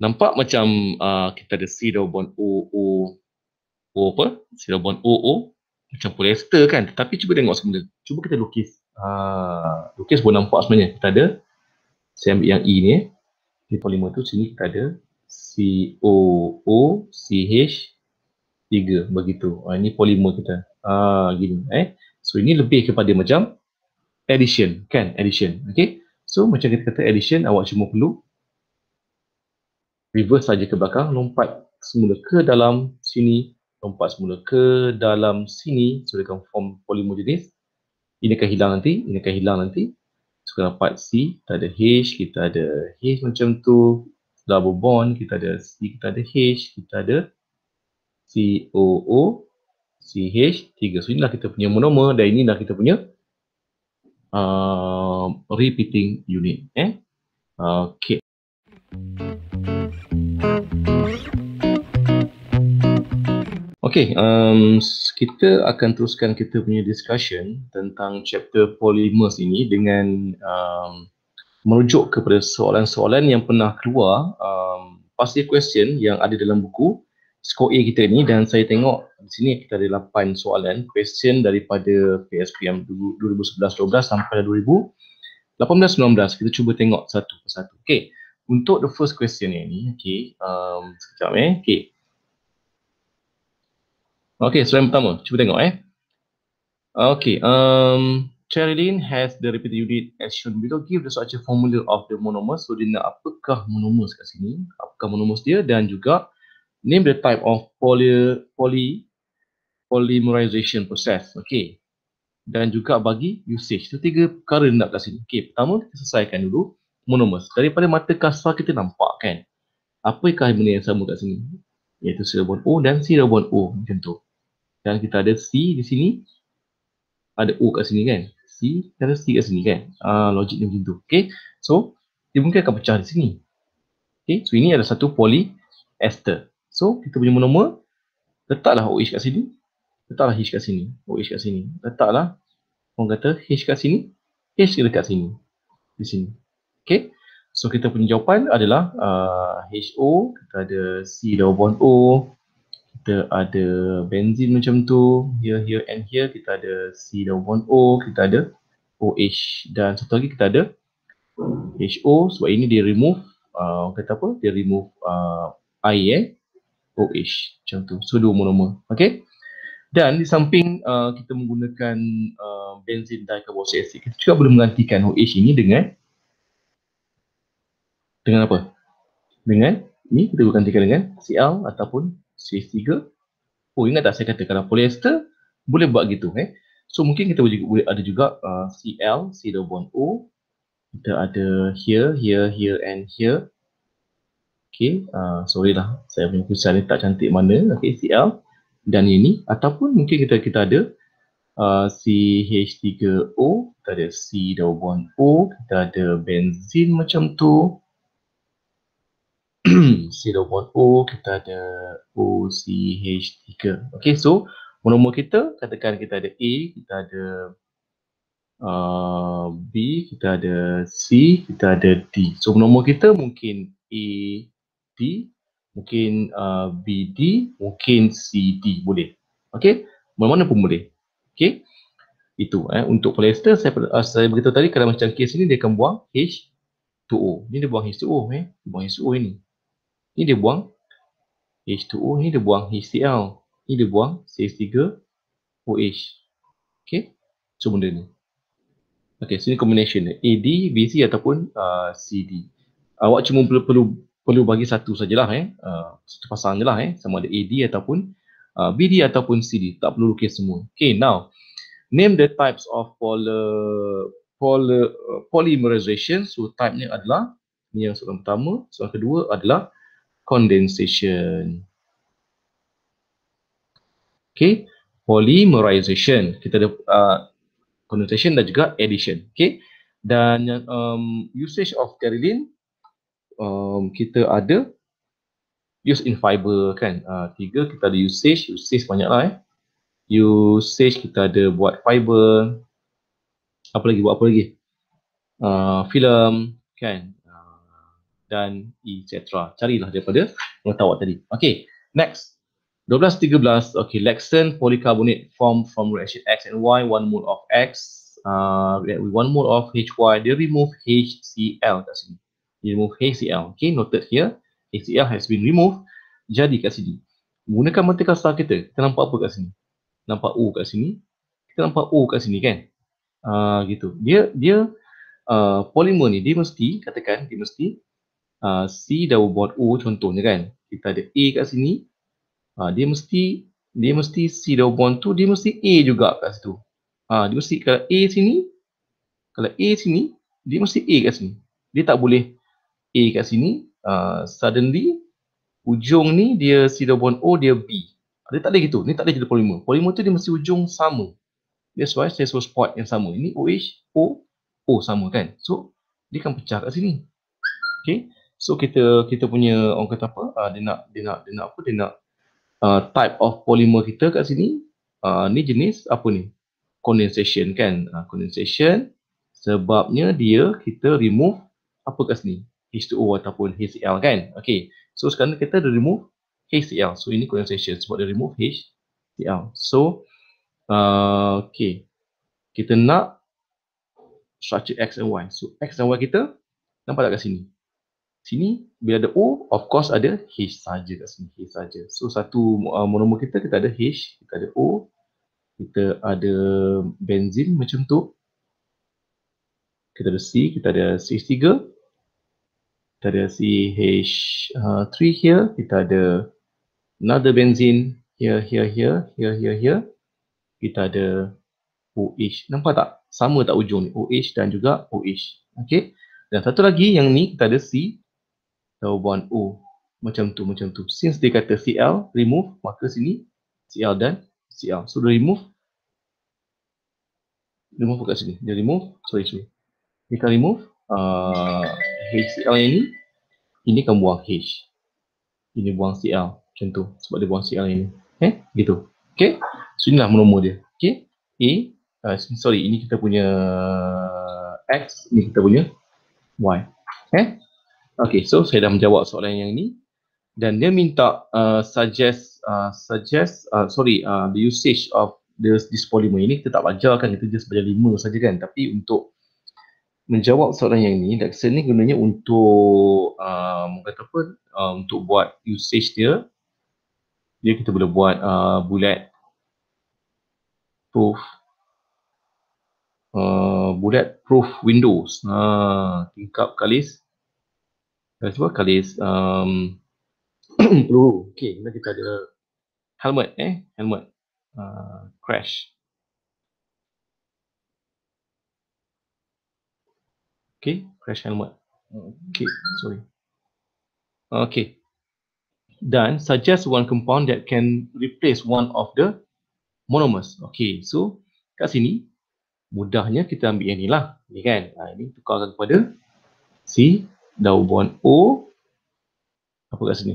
S1: nampak macam uh, kita ada C double bond O O O apa C double bond O O macam polyester kan tapi cuba tengok semula cuba kita lukis ha, lukis pun nampak sebenarnya kita ada saya ambil yang E ni eh. di polymer tu sini kita ada COOCH 3 begitu ha, ini polymer kita ha, gini eh so ini lebih kepada macam addition kan addition okay so macam kita kata addition awak cuma perlu reverse saja ke belakang lompat semula ke dalam sini lompat semula ke dalam sini sediakan form polymer jenis ini akan hilang nanti ini akan hilang nanti so kita dapat C kita ada H kita ada H macam tu double bond kita ada C kita ada H kita ada COO H. tiga so inilah kita punya monomer dan inilah kita punya uh, repeating unit eh uh, okay. Okay, um, kita akan teruskan kita punya discussion tentang chapter polymers ini dengan um, merujuk kepada soalan-soalan yang pernah keluar um, pasti question yang ada dalam buku score A kita ini dan saya tengok di sini kita ada 8 soalan question daripada PSPM 2011-12 sampai 2018-19 kita cuba tengok satu persatu. Okay, untuk the first question ini, okay, um, sekejap eh, okay. Okay, soalan pertama. Cuba tengok eh. Okay, um, Cherylene has the repeated unit as shown below. Give the structure formula of the monomers. So, dia nak apakah monomers kat sini? Apakah monomers dia? Dan juga, name the type of poly, poly polymerization process. Okay. Dan juga bagi usage. Itu tiga perkara nak kat sini. Okay, pertama kita selesaikan dulu monomers. Daripada mata kasar kita nampak kan? Apakah benda yang sama kat sini? Iaitu silabon O dan silabon O macam tu. Dan kita ada C di sini. Ada O kat sini kan. C, kita ada C kat sini kan. Uh, logik dia macam tu. Okay. So, dia mungkin akan pecah di sini. Okay. So, ini ada satu polyester. So, kita punya monoma. Letaklah OH kat sini. Letaklah H kat sini. OH kat sini. Letaklah. Orang kata H kat sini. H dekat sini. Di sini. Okay. So, kita punya jawapan adalah uh, ah, HO. Kita ada C double bond O kita ada benzin macam tu here here and here kita ada C dan O kita ada OH dan satu lagi kita ada HO sebab ini dia remove uh, kata apa dia remove uh, I eh OH macam tu so dua monomer okay dan di samping uh, kita menggunakan uh, benzin dicarboxylic acid kita juga boleh menggantikan OH ini dengan dengan apa dengan ini kita gantikan dengan Cl ataupun CH3. Oh ingat tak saya kata kalau polyester boleh buat gitu eh. So mungkin kita boleh ada juga uh, Cl, C double bond O. Kita ada here, here, here and here. Okay, uh, sorry lah saya punya kursi ni tak cantik mana. Okay, Cl dan ini ataupun mungkin kita kita ada uh, CH3O, kita ada C double bond O, kita ada benzin macam tu. C1O kita ada OCH3 ok so monomer kita katakan kita ada A kita ada uh, B kita ada C kita ada D so monomer kita mungkin A D mungkin uh, B D mungkin C D boleh ok mana-mana pun boleh ok itu eh. untuk polyester saya, uh, saya beritahu tadi kalau macam kes ini dia akan buang H2O ini dia buang H2O eh. buang H2O ini Ni dia buang H2O ni dia buang HCl. Ni dia buang CH3OH. Okay. So benda ni. Okay. So ni combination. AD, BC ataupun uh, CD. Uh, awak cuma perlu perlu, perlu bagi satu sajalah eh. Uh, satu pasang je lah eh. Sama ada AD ataupun uh, BD ataupun CD. Tak perlu lukis semua. Okay. Now. Name the types of polar, polar, uh, polymerization. So type ni adalah ni yang soalan pertama. Soalan kedua adalah condensation. Okay, polymerization. Kita ada uh, condensation dan juga addition. Okay, dan um, usage of carilin um, kita ada use in fiber kan. Uh, tiga kita ada usage, usage banyak lah eh. Usage kita ada buat fiber. Apa lagi buat apa lagi? Uh, film kan dan etc. Carilah daripada pengetahuan tadi. Okay, next. 12, 13. okay, Lexan polycarbonate form from reaction X and Y, one mole of X, uh, one mole of HY, dia remove HCl kat sini. Dia remove HCl, okay, noted here. HCl has been removed. Jadi kat sini, gunakan mata kasar kita, kita nampak apa kat sini? Nampak O kat sini? Kita nampak O kat sini kan? Uh, gitu. Dia, dia, uh, polymer ni, dia mesti, katakan, dia mesti, Ah, C double bond O contohnya kan kita ada A kat sini uh, dia mesti dia mesti C double bond tu dia mesti A juga kat situ uh, dia mesti kalau A sini kalau A sini dia mesti A kat sini dia tak boleh A kat sini uh, suddenly ujung ni dia C double bond O dia B dia tak ada gitu ni tak ada jadi polymer polymer tu dia mesti ujung sama that's why saya suruh spot yang sama ini OH O O sama kan so dia akan pecah kat sini okay So kita kita punya orang kata apa? Uh, dia nak dia nak dia nak apa? Dia nak uh, type of polymer kita kat sini. Uh, ni jenis apa ni? Condensation kan? Uh, condensation sebabnya dia kita remove apa kat sini? H2O ataupun HCl kan? Okay. So sekarang kita dah remove HCl. So ini condensation sebab dia remove HCl. So uh, okay. Kita nak structure X and Y. So X dan Y kita nampak tak kat sini? sini bila ada O of course ada H saja kat sini H saja. So satu uh, monomer kita kita ada H, kita ada O, kita ada benzin macam tu. Kita ada C, kita ada c 3 Kita ada CH3 uh, here, kita ada another benzin here here here here here here. Kita ada OH. Nampak tak? Sama tak ujung ni OH dan juga OH. Okey. Dan satu lagi yang ni kita ada C jawapan O. Oh, macam tu, macam tu. Since dia kata CL, remove, maka sini CL dan CL. So, dia remove. Remove kat sini. Dia remove. Sorry, sorry. Dia akan remove. Uh, HCL yang ni. Ini akan buang H. Ini buang CL. Macam tu. Sebab dia buang CL yang ni. Eh? Gitu. Okay? So, inilah nomor dia. Okay? A. Uh, sorry, ini kita punya uh, X. Ini kita punya Y. Okay, so saya dah menjawab soalan yang ini dan dia minta uh, suggest uh, suggest uh, sorry uh, the usage of this, this polymer ini kita tak baca kan kita just baca lima saja kan tapi untuk menjawab soalan yang ini Daxel ni gunanya untuk um, kata apa uh, untuk buat usage dia dia kita boleh buat uh, bullet proof uh, bullet proof windows uh, tingkap kalis Uh, sebab kali um, perlu, okay, kena kita ada helmet eh, helmet uh, crash. Okay, crash helmet. Okay, sorry. Okay. Dan suggest one compound that can replace one of the monomers. Okay, so kat sini mudahnya kita ambil yang ni lah. Ni kan, ha, ini tukarkan kepada C dau bond O apa kat sini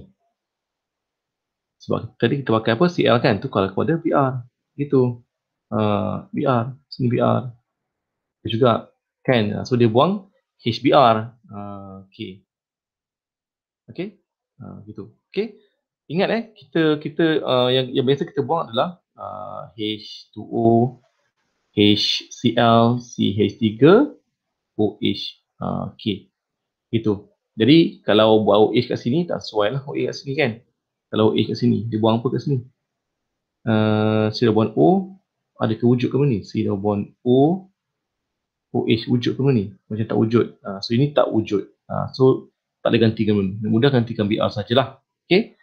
S1: sebab tadi kita pakai apa CL kan tu kalau kepada BR gitu uh, ah, BR sini BR dia juga kan ah, so dia buang HBR uh, ah, okay okay uh, gitu okay ingat eh kita kita uh, yang yang biasa kita buang adalah uh, H2O HCl CH3 OH uh, okay itu. Jadi kalau buat OH kat sini tak sesuai lah OH kat sini kan. Kalau OH kat sini, dia buang apa kat sini? Uh, eh, bond O ada kewujud ke mana ni? Sila bond O OH wujud ke mana ni? Macam tak wujud. Uh, so ini tak wujud. Uh, so tak ada ganti ke mana. Mudah gantikan BR sajalah. Okay.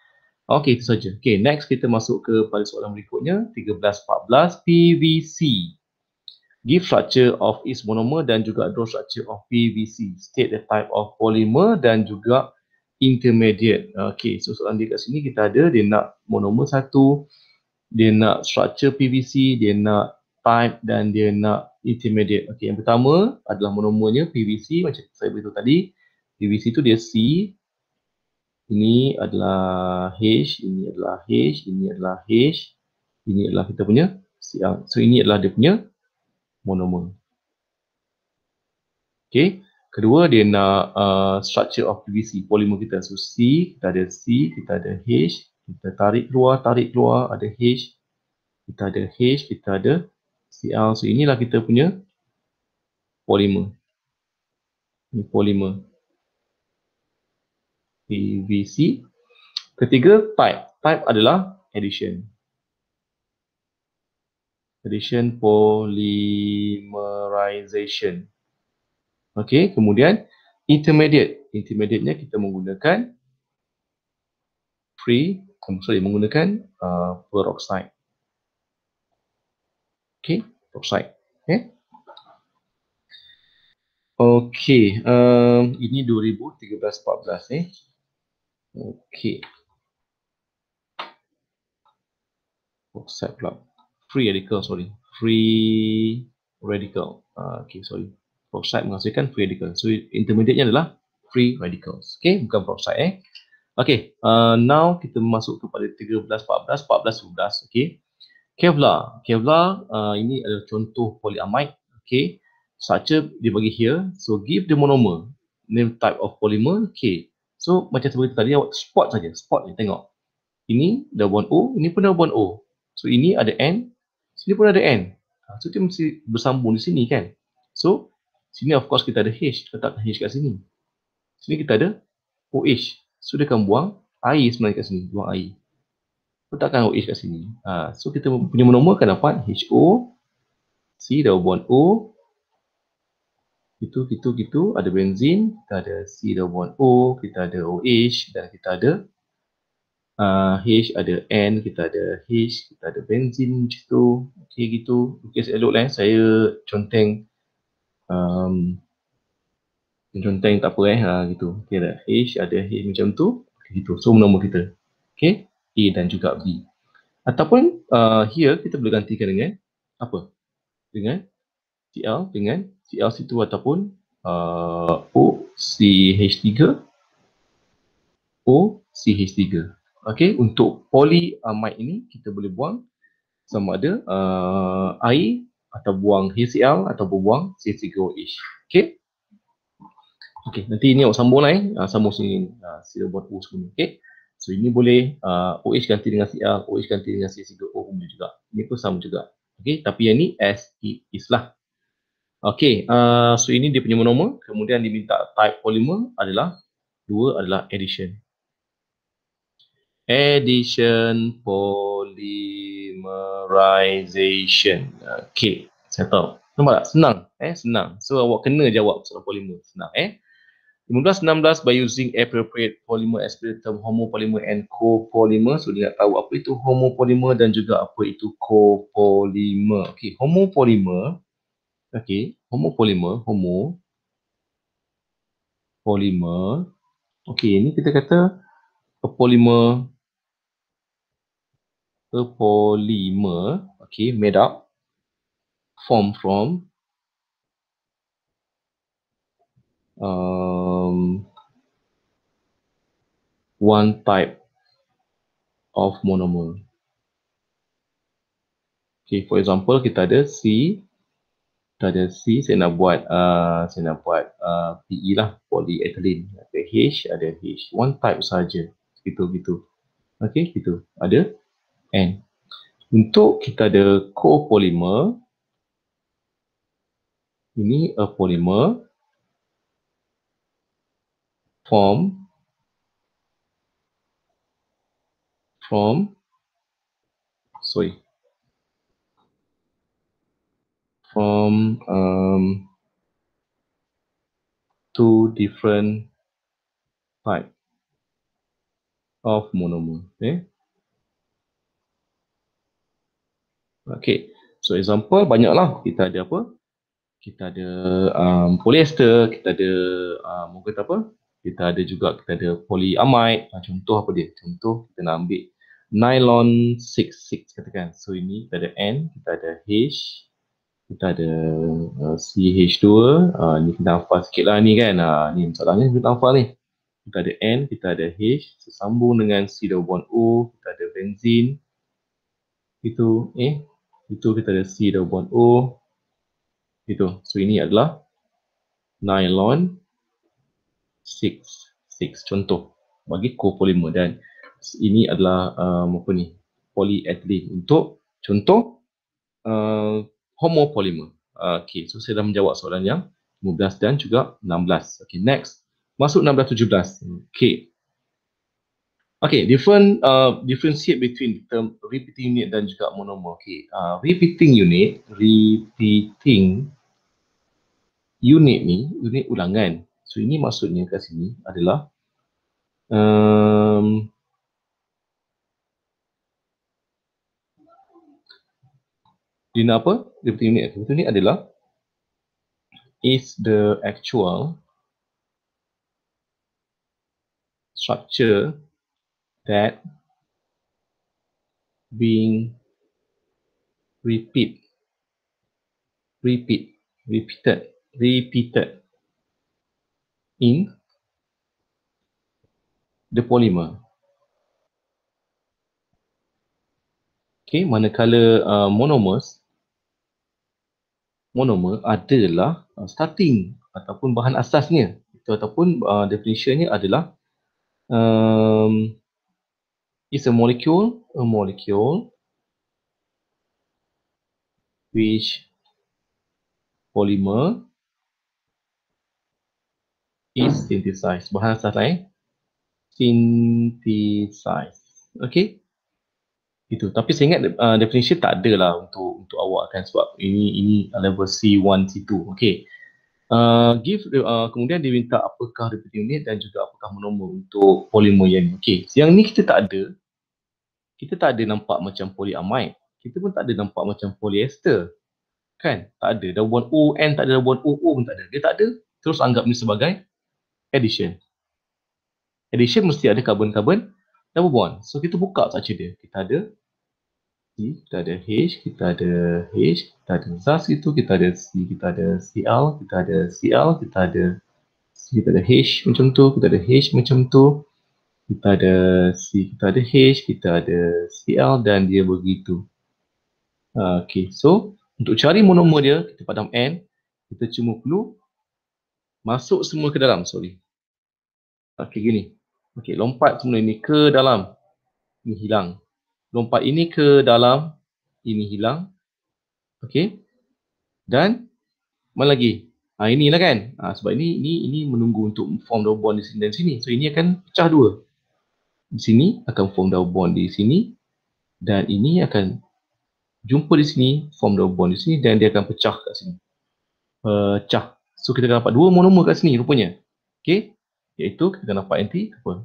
S1: Okay itu saja. Okay next kita masuk ke pada soalan berikutnya. 13.14 PVC give structure of its monomer dan juga draw structure of PVC, state the type of polymer dan juga intermediate. Okay, so soalan dia kat sini kita ada, dia nak monomer satu, dia nak structure PVC, dia nak type dan dia nak intermediate. Okay, yang pertama adalah monomernya PVC macam saya beritahu tadi. PVC tu dia C, ini adalah H, ini adalah H, ini adalah H, ini adalah kita punya CR. Ah, so ini adalah dia punya monomer. Okay. Kedua, dia nak uh, structure of PVC. Polymer kita so C, kita ada C, kita ada H, kita tarik keluar, tarik keluar, ada H, kita ada H, kita ada CL. So inilah kita punya polymer. Ini polymer. PVC. Ketiga, type. Type adalah addition addition polymerization. Okey, kemudian intermediate. Intermediate-nya kita menggunakan free, eh, um, sorry, menggunakan uh, peroxide. Okey, peroxide. Okey. Eh. Okey, um, ini 2013-14 eh. Okey. Peroxide pula free radical sorry free radical uh, okay sorry peroxide menghasilkan free radical so intermediate nya adalah free radicals okay bukan peroxide eh okay uh, now kita masuk kepada 13 14 14 15 okay Kevlar Kevlar uh, ini adalah contoh polyamide okay structure dia bagi here so give the monomer name type of polymer okay so macam seperti tadi awak spot saja spot ni tengok ini the bond O ini pun the bond O so ini ada N sini pun ada N. Ah, so dia mesti bersambung di sini kan. So sini of course kita ada H, letakkan H kat sini. Sini kita ada OH. So dia akan buang air sebenarnya kat sini, buang air. Letakkan OH kat sini. Ah, so kita punya monomer akan dapat HO, C double bond O, gitu, gitu, gitu, ada benzin, kita ada C double bond O, kita ada OH dan kita ada uh, H ada N, kita ada H, kita ada benzin macam tu Okay gitu, okay elok lah eh. saya conteng um, Conteng tak apa eh, ha, gitu Okay dah, H ada H macam tu okay, gitu. So nombor kita, okay A dan juga B Ataupun uh, here kita boleh gantikan dengan apa? Dengan Cl dengan Cl situ ataupun uh, O CH3 O CH3 Okey, untuk polyamide uh, ini kita boleh buang sama ada uh, air atau buang HCl atau buang C3OH. Okey. Okey, nanti ini awak sambung lah eh. Uh, sambung sini. Uh, sila buat O semua. Okey. So ini boleh uh, OH ganti dengan Cl, OH ganti dengan C3O boleh juga. Ini pun sama juga. Okey, tapi yang ni S E is lah. Okey, uh, so ini dia punya monomer. Kemudian diminta type polymer adalah dua adalah addition addition polymerization. Okay, settle. Nampak tak? Senang. Eh, senang. So, awak kena jawab soalan polymer. Senang, eh. 15-16 by using appropriate polymer as per term homopolymer and copolymer. So, dia nak tahu apa itu homopolymer dan juga apa itu copolymer. Okay, homopolymer. Okay, homopolymer. Homo. Polymer. Okay, ini kita kata a polymer a polymer, okay, made up, form from um, one type of monomer. Okay, for example, kita ada C, kita ada C, saya nak buat, uh, saya nak buat uh, PE lah, polyethylene. Ada H, ada H. One type saja, gitu-gitu. Okay, gitu. Ada And untuk kita ada copolymer ini a polymer form form sorry from um two different type of monomer okay? Okay. So example banyaklah kita ada apa? Kita ada um, polyester, kita ada um, muka apa? Kita ada juga kita ada polyamide. Ah, contoh apa dia? Contoh kita nak ambil nylon 66 katakan. So ini kita ada N, kita ada H, kita ada uh, CH2. Uh, ah, ni kita hafal sikit lah ni kan. Uh, ni masalahnya kita hafal ni. Kita ada N, kita ada H, sambung dengan C double O, kita ada benzene. Itu eh itu kita ada C double bond O itu so ini adalah nylon 6 6 contoh bagi copolymer dan ini adalah um, apa ni polyethylene untuk contoh uh, homopolymer uh, okey so saya dah menjawab soalan yang 15 dan juga 16 okey next masuk 16 17 okey Okay, different uh, differentiate between term repeating unit dan juga monomer. Okay, uh, repeating unit, repeating unit ni, unit ulangan. So, ini maksudnya kat sini adalah um, Dina apa? Repeating unit. Repeating unit adalah is the actual structure that being repeat, repeat, repeated, repeated in the polymer. Okay, manakala uh, monomers, monomer adalah uh, starting ataupun bahan asasnya. Itu ataupun uh, definitionnya adalah um, is a molecule, a molecule which polymer is synthesized. Bahasa asal eh? Synthesized. Okay. Itu. Tapi saya ingat uh, definition tak ada lah untuk untuk awak kan sebab ini ini level C1, C2. Okay. Uh, give uh, kemudian dia minta apakah repeating unit dan juga apakah nombor untuk polymer yang ni. yang ni kita tak ada. Kita tak ada nampak macam polyamide. Kita pun tak ada nampak macam polyester. Kan? Tak ada. Dah buat O, N tak ada, dah buat O, O pun tak ada. Dia tak ada. Terus anggap ni sebagai addition. Addition mesti ada carbon-carbon double buat. So kita buka saja dia. Kita ada C, kita ada H, kita ada H, kita ada ZAS itu, kita ada C, kita ada CL, kita ada CL, kita ada C, kita ada H macam tu, kita ada H macam tu, kita ada C, kita ada H, kita ada CL dan dia begitu. okay, so untuk cari monomer dia, kita padam N, kita cuma perlu masuk semua ke dalam, sorry. Okay, gini. Okay, lompat semua ini ke dalam. Ini hilang lompat ini ke dalam ini hilang okey dan mana lagi ha inilah kan ha, sebab ini ini ini menunggu untuk form double bond di sini dan sini so ini akan pecah dua di sini akan form double bond di sini dan ini akan jumpa di sini form double bond di sini dan dia akan pecah kat sini pecah so kita akan dapat dua monomer kat sini rupanya okey iaitu kita akan dapat nanti apa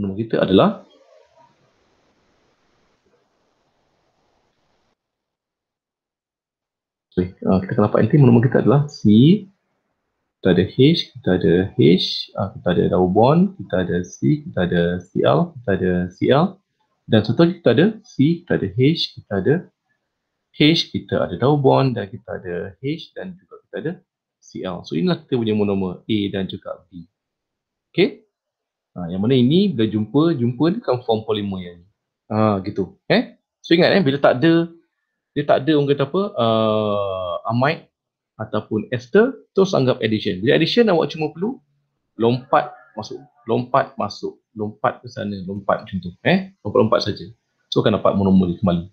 S1: monomer kita adalah sorry, uh, kita akan dapat nanti monomer kita adalah C, kita ada H, kita ada H, uh, kita ada double bond, kita ada C, kita ada CL, kita ada CL, dan satu lagi kita ada C, kita ada H, kita ada H, kita ada double bond, dan kita ada H, dan juga kita ada CL. So inilah kita punya monomer A dan juga B. Okay? Ha, yang mana ini bila jumpa, jumpa dia kan form polimer yang ni. Ha, gitu. Eh? So ingat eh, bila tak ada dia tak ada orang kata apa uh, amide ataupun ester terus anggap addition. Jadi addition awak cuma perlu lompat masuk lompat masuk lompat ke sana lompat macam tu eh lompat-lompat saja. So akan dapat monomer kembali.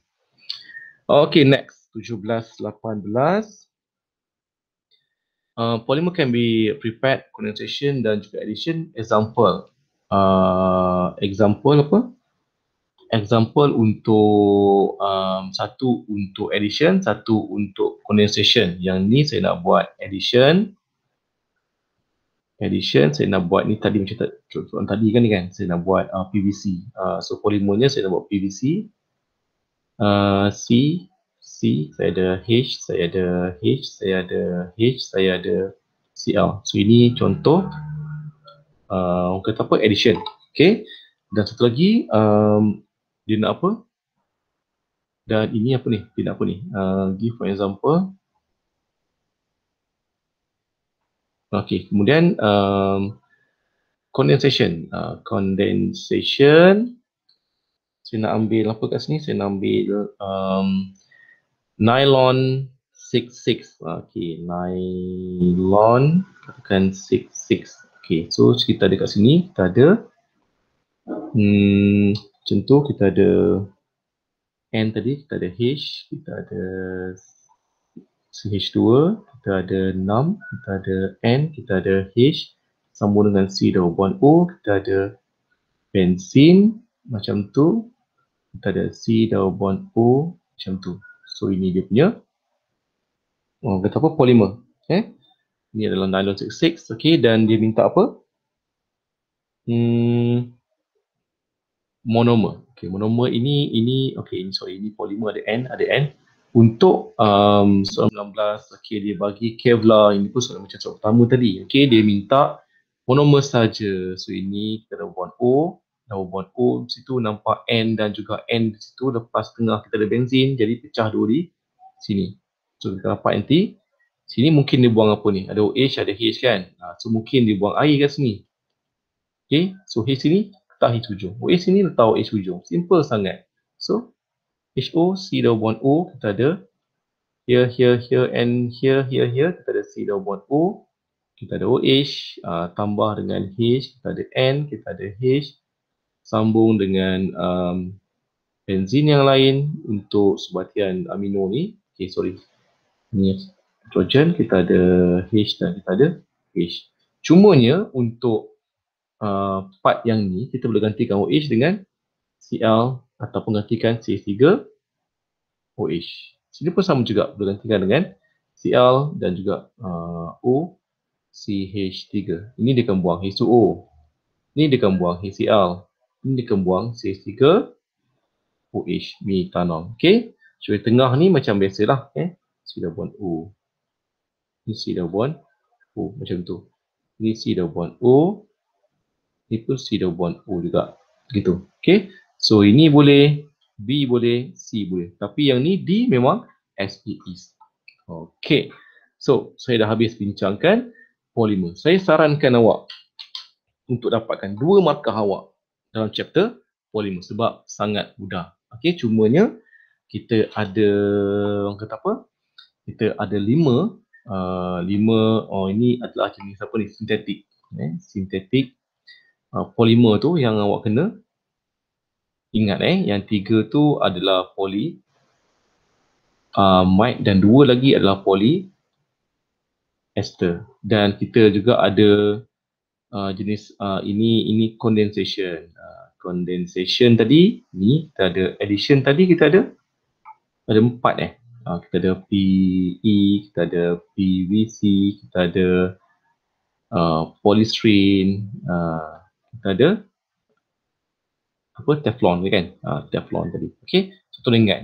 S1: Okay next 17 18 uh, polymer can be prepared condensation dan juga addition example uh, example apa example untuk um, satu untuk addition, satu untuk condensation. Yang ni saya nak buat addition. Addition saya nak buat ni tadi macam contoh tadi kan ni kan saya nak buat uh, PVC. Uh, so polymernya saya nak buat PVC. Uh, C C saya ada H saya ada H saya ada H saya ada CL. So ini contoh uh, orang kata apa addition. Okay. Dan satu lagi um, dia nak apa dan ini apa ni dia nak apa ni uh, give for example Okey, kemudian um, condensation uh, condensation saya nak ambil apa kat sini saya nak ambil um, nylon 66 okey nylon katakan 66 okey so kita ada kat sini kita ada hmm, Contoh kita ada N tadi, kita ada H, kita ada CH2, kita ada 6, kita ada N, kita ada H, sambung dengan C dan O, kita ada bensin macam tu, kita ada C dan O macam tu. So ini dia punya, oh, kata apa, polimer. Eh? Okay, Ini adalah nylon 6, 6 okay, dan dia minta apa? Hmm, monomer. Okay, monomer ini ini okay so ini polimer ada N ada N untuk um, soalan 19 okay, dia bagi Kevlar ini pun soalan macam soalan pertama tadi okay, dia minta monomer saja so ini kita ada bond O ada bond O di situ nampak N dan juga N di situ lepas tengah kita ada benzin jadi pecah dua di sini so kita dapat nanti sini mungkin dia buang apa ni ada OH ada H kan so mungkin dia buang air kat sini okay so H sini letak oh, H hujung. OH sini letak OH hujung. Simple sangat. So, HO, C double bond O, kita ada here, here, here, and here, here, here, kita ada C double bond O, kita ada OH, uh, tambah dengan H, kita ada N, kita ada H, sambung dengan um, benzin yang lain untuk sebatian amino ni. Okay, sorry. Ini hydrogen, kita ada H dan kita ada H. Cumanya untuk Uh, part yang ni kita boleh gantikan OH dengan Cl ataupun gantikan CH3 OH. Sini pun sama juga boleh gantikan dengan Cl dan juga uh, OCH3. Ini dia akan buang H2O. Ini dia akan buang HCl. Ini dia akan buang CH3 OH metanol. Okey. So di tengah ni macam biasalah eh. C double O. Ini C double O macam tu. Ini C double O ni pun C double bond O juga gitu okay so ini boleh B boleh C boleh tapi yang ni D memang as it is okay so saya dah habis bincangkan polimer saya sarankan awak untuk dapatkan dua markah awak dalam chapter polimer sebab sangat mudah okay cumanya kita ada orang kata apa kita ada lima uh, lima oh ini adalah jenis apa ni sintetik eh, sintetik Ah, polimer tu yang awak kena ingat eh yang tiga tu adalah poli uh, ah, dan dua lagi adalah poli ester dan kita juga ada uh, jenis uh, ini ini condensation uh, condensation tadi ni kita ada addition tadi kita ada ada empat eh uh, kita ada PE kita ada PVC kita ada uh, polystyrene ada apa teflon ni kan ha, teflon tadi okey so tolong ingat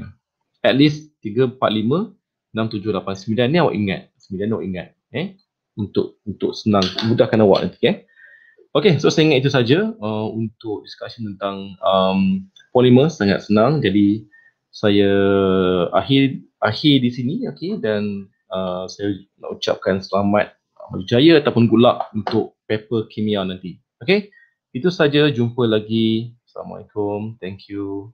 S1: at least 3 4 5 6 7 8 9 ni awak ingat 9 ni awak ingat eh untuk untuk senang mudahkan awak nanti eh okey so saya ingat itu saja uh, untuk discussion tentang um, polymer sangat senang jadi saya akhir akhir di sini okey dan uh, saya nak ucapkan selamat berjaya ataupun gulak untuk paper kimia nanti okey itu saja. Jumpa lagi. Assalamualaikum. Thank you.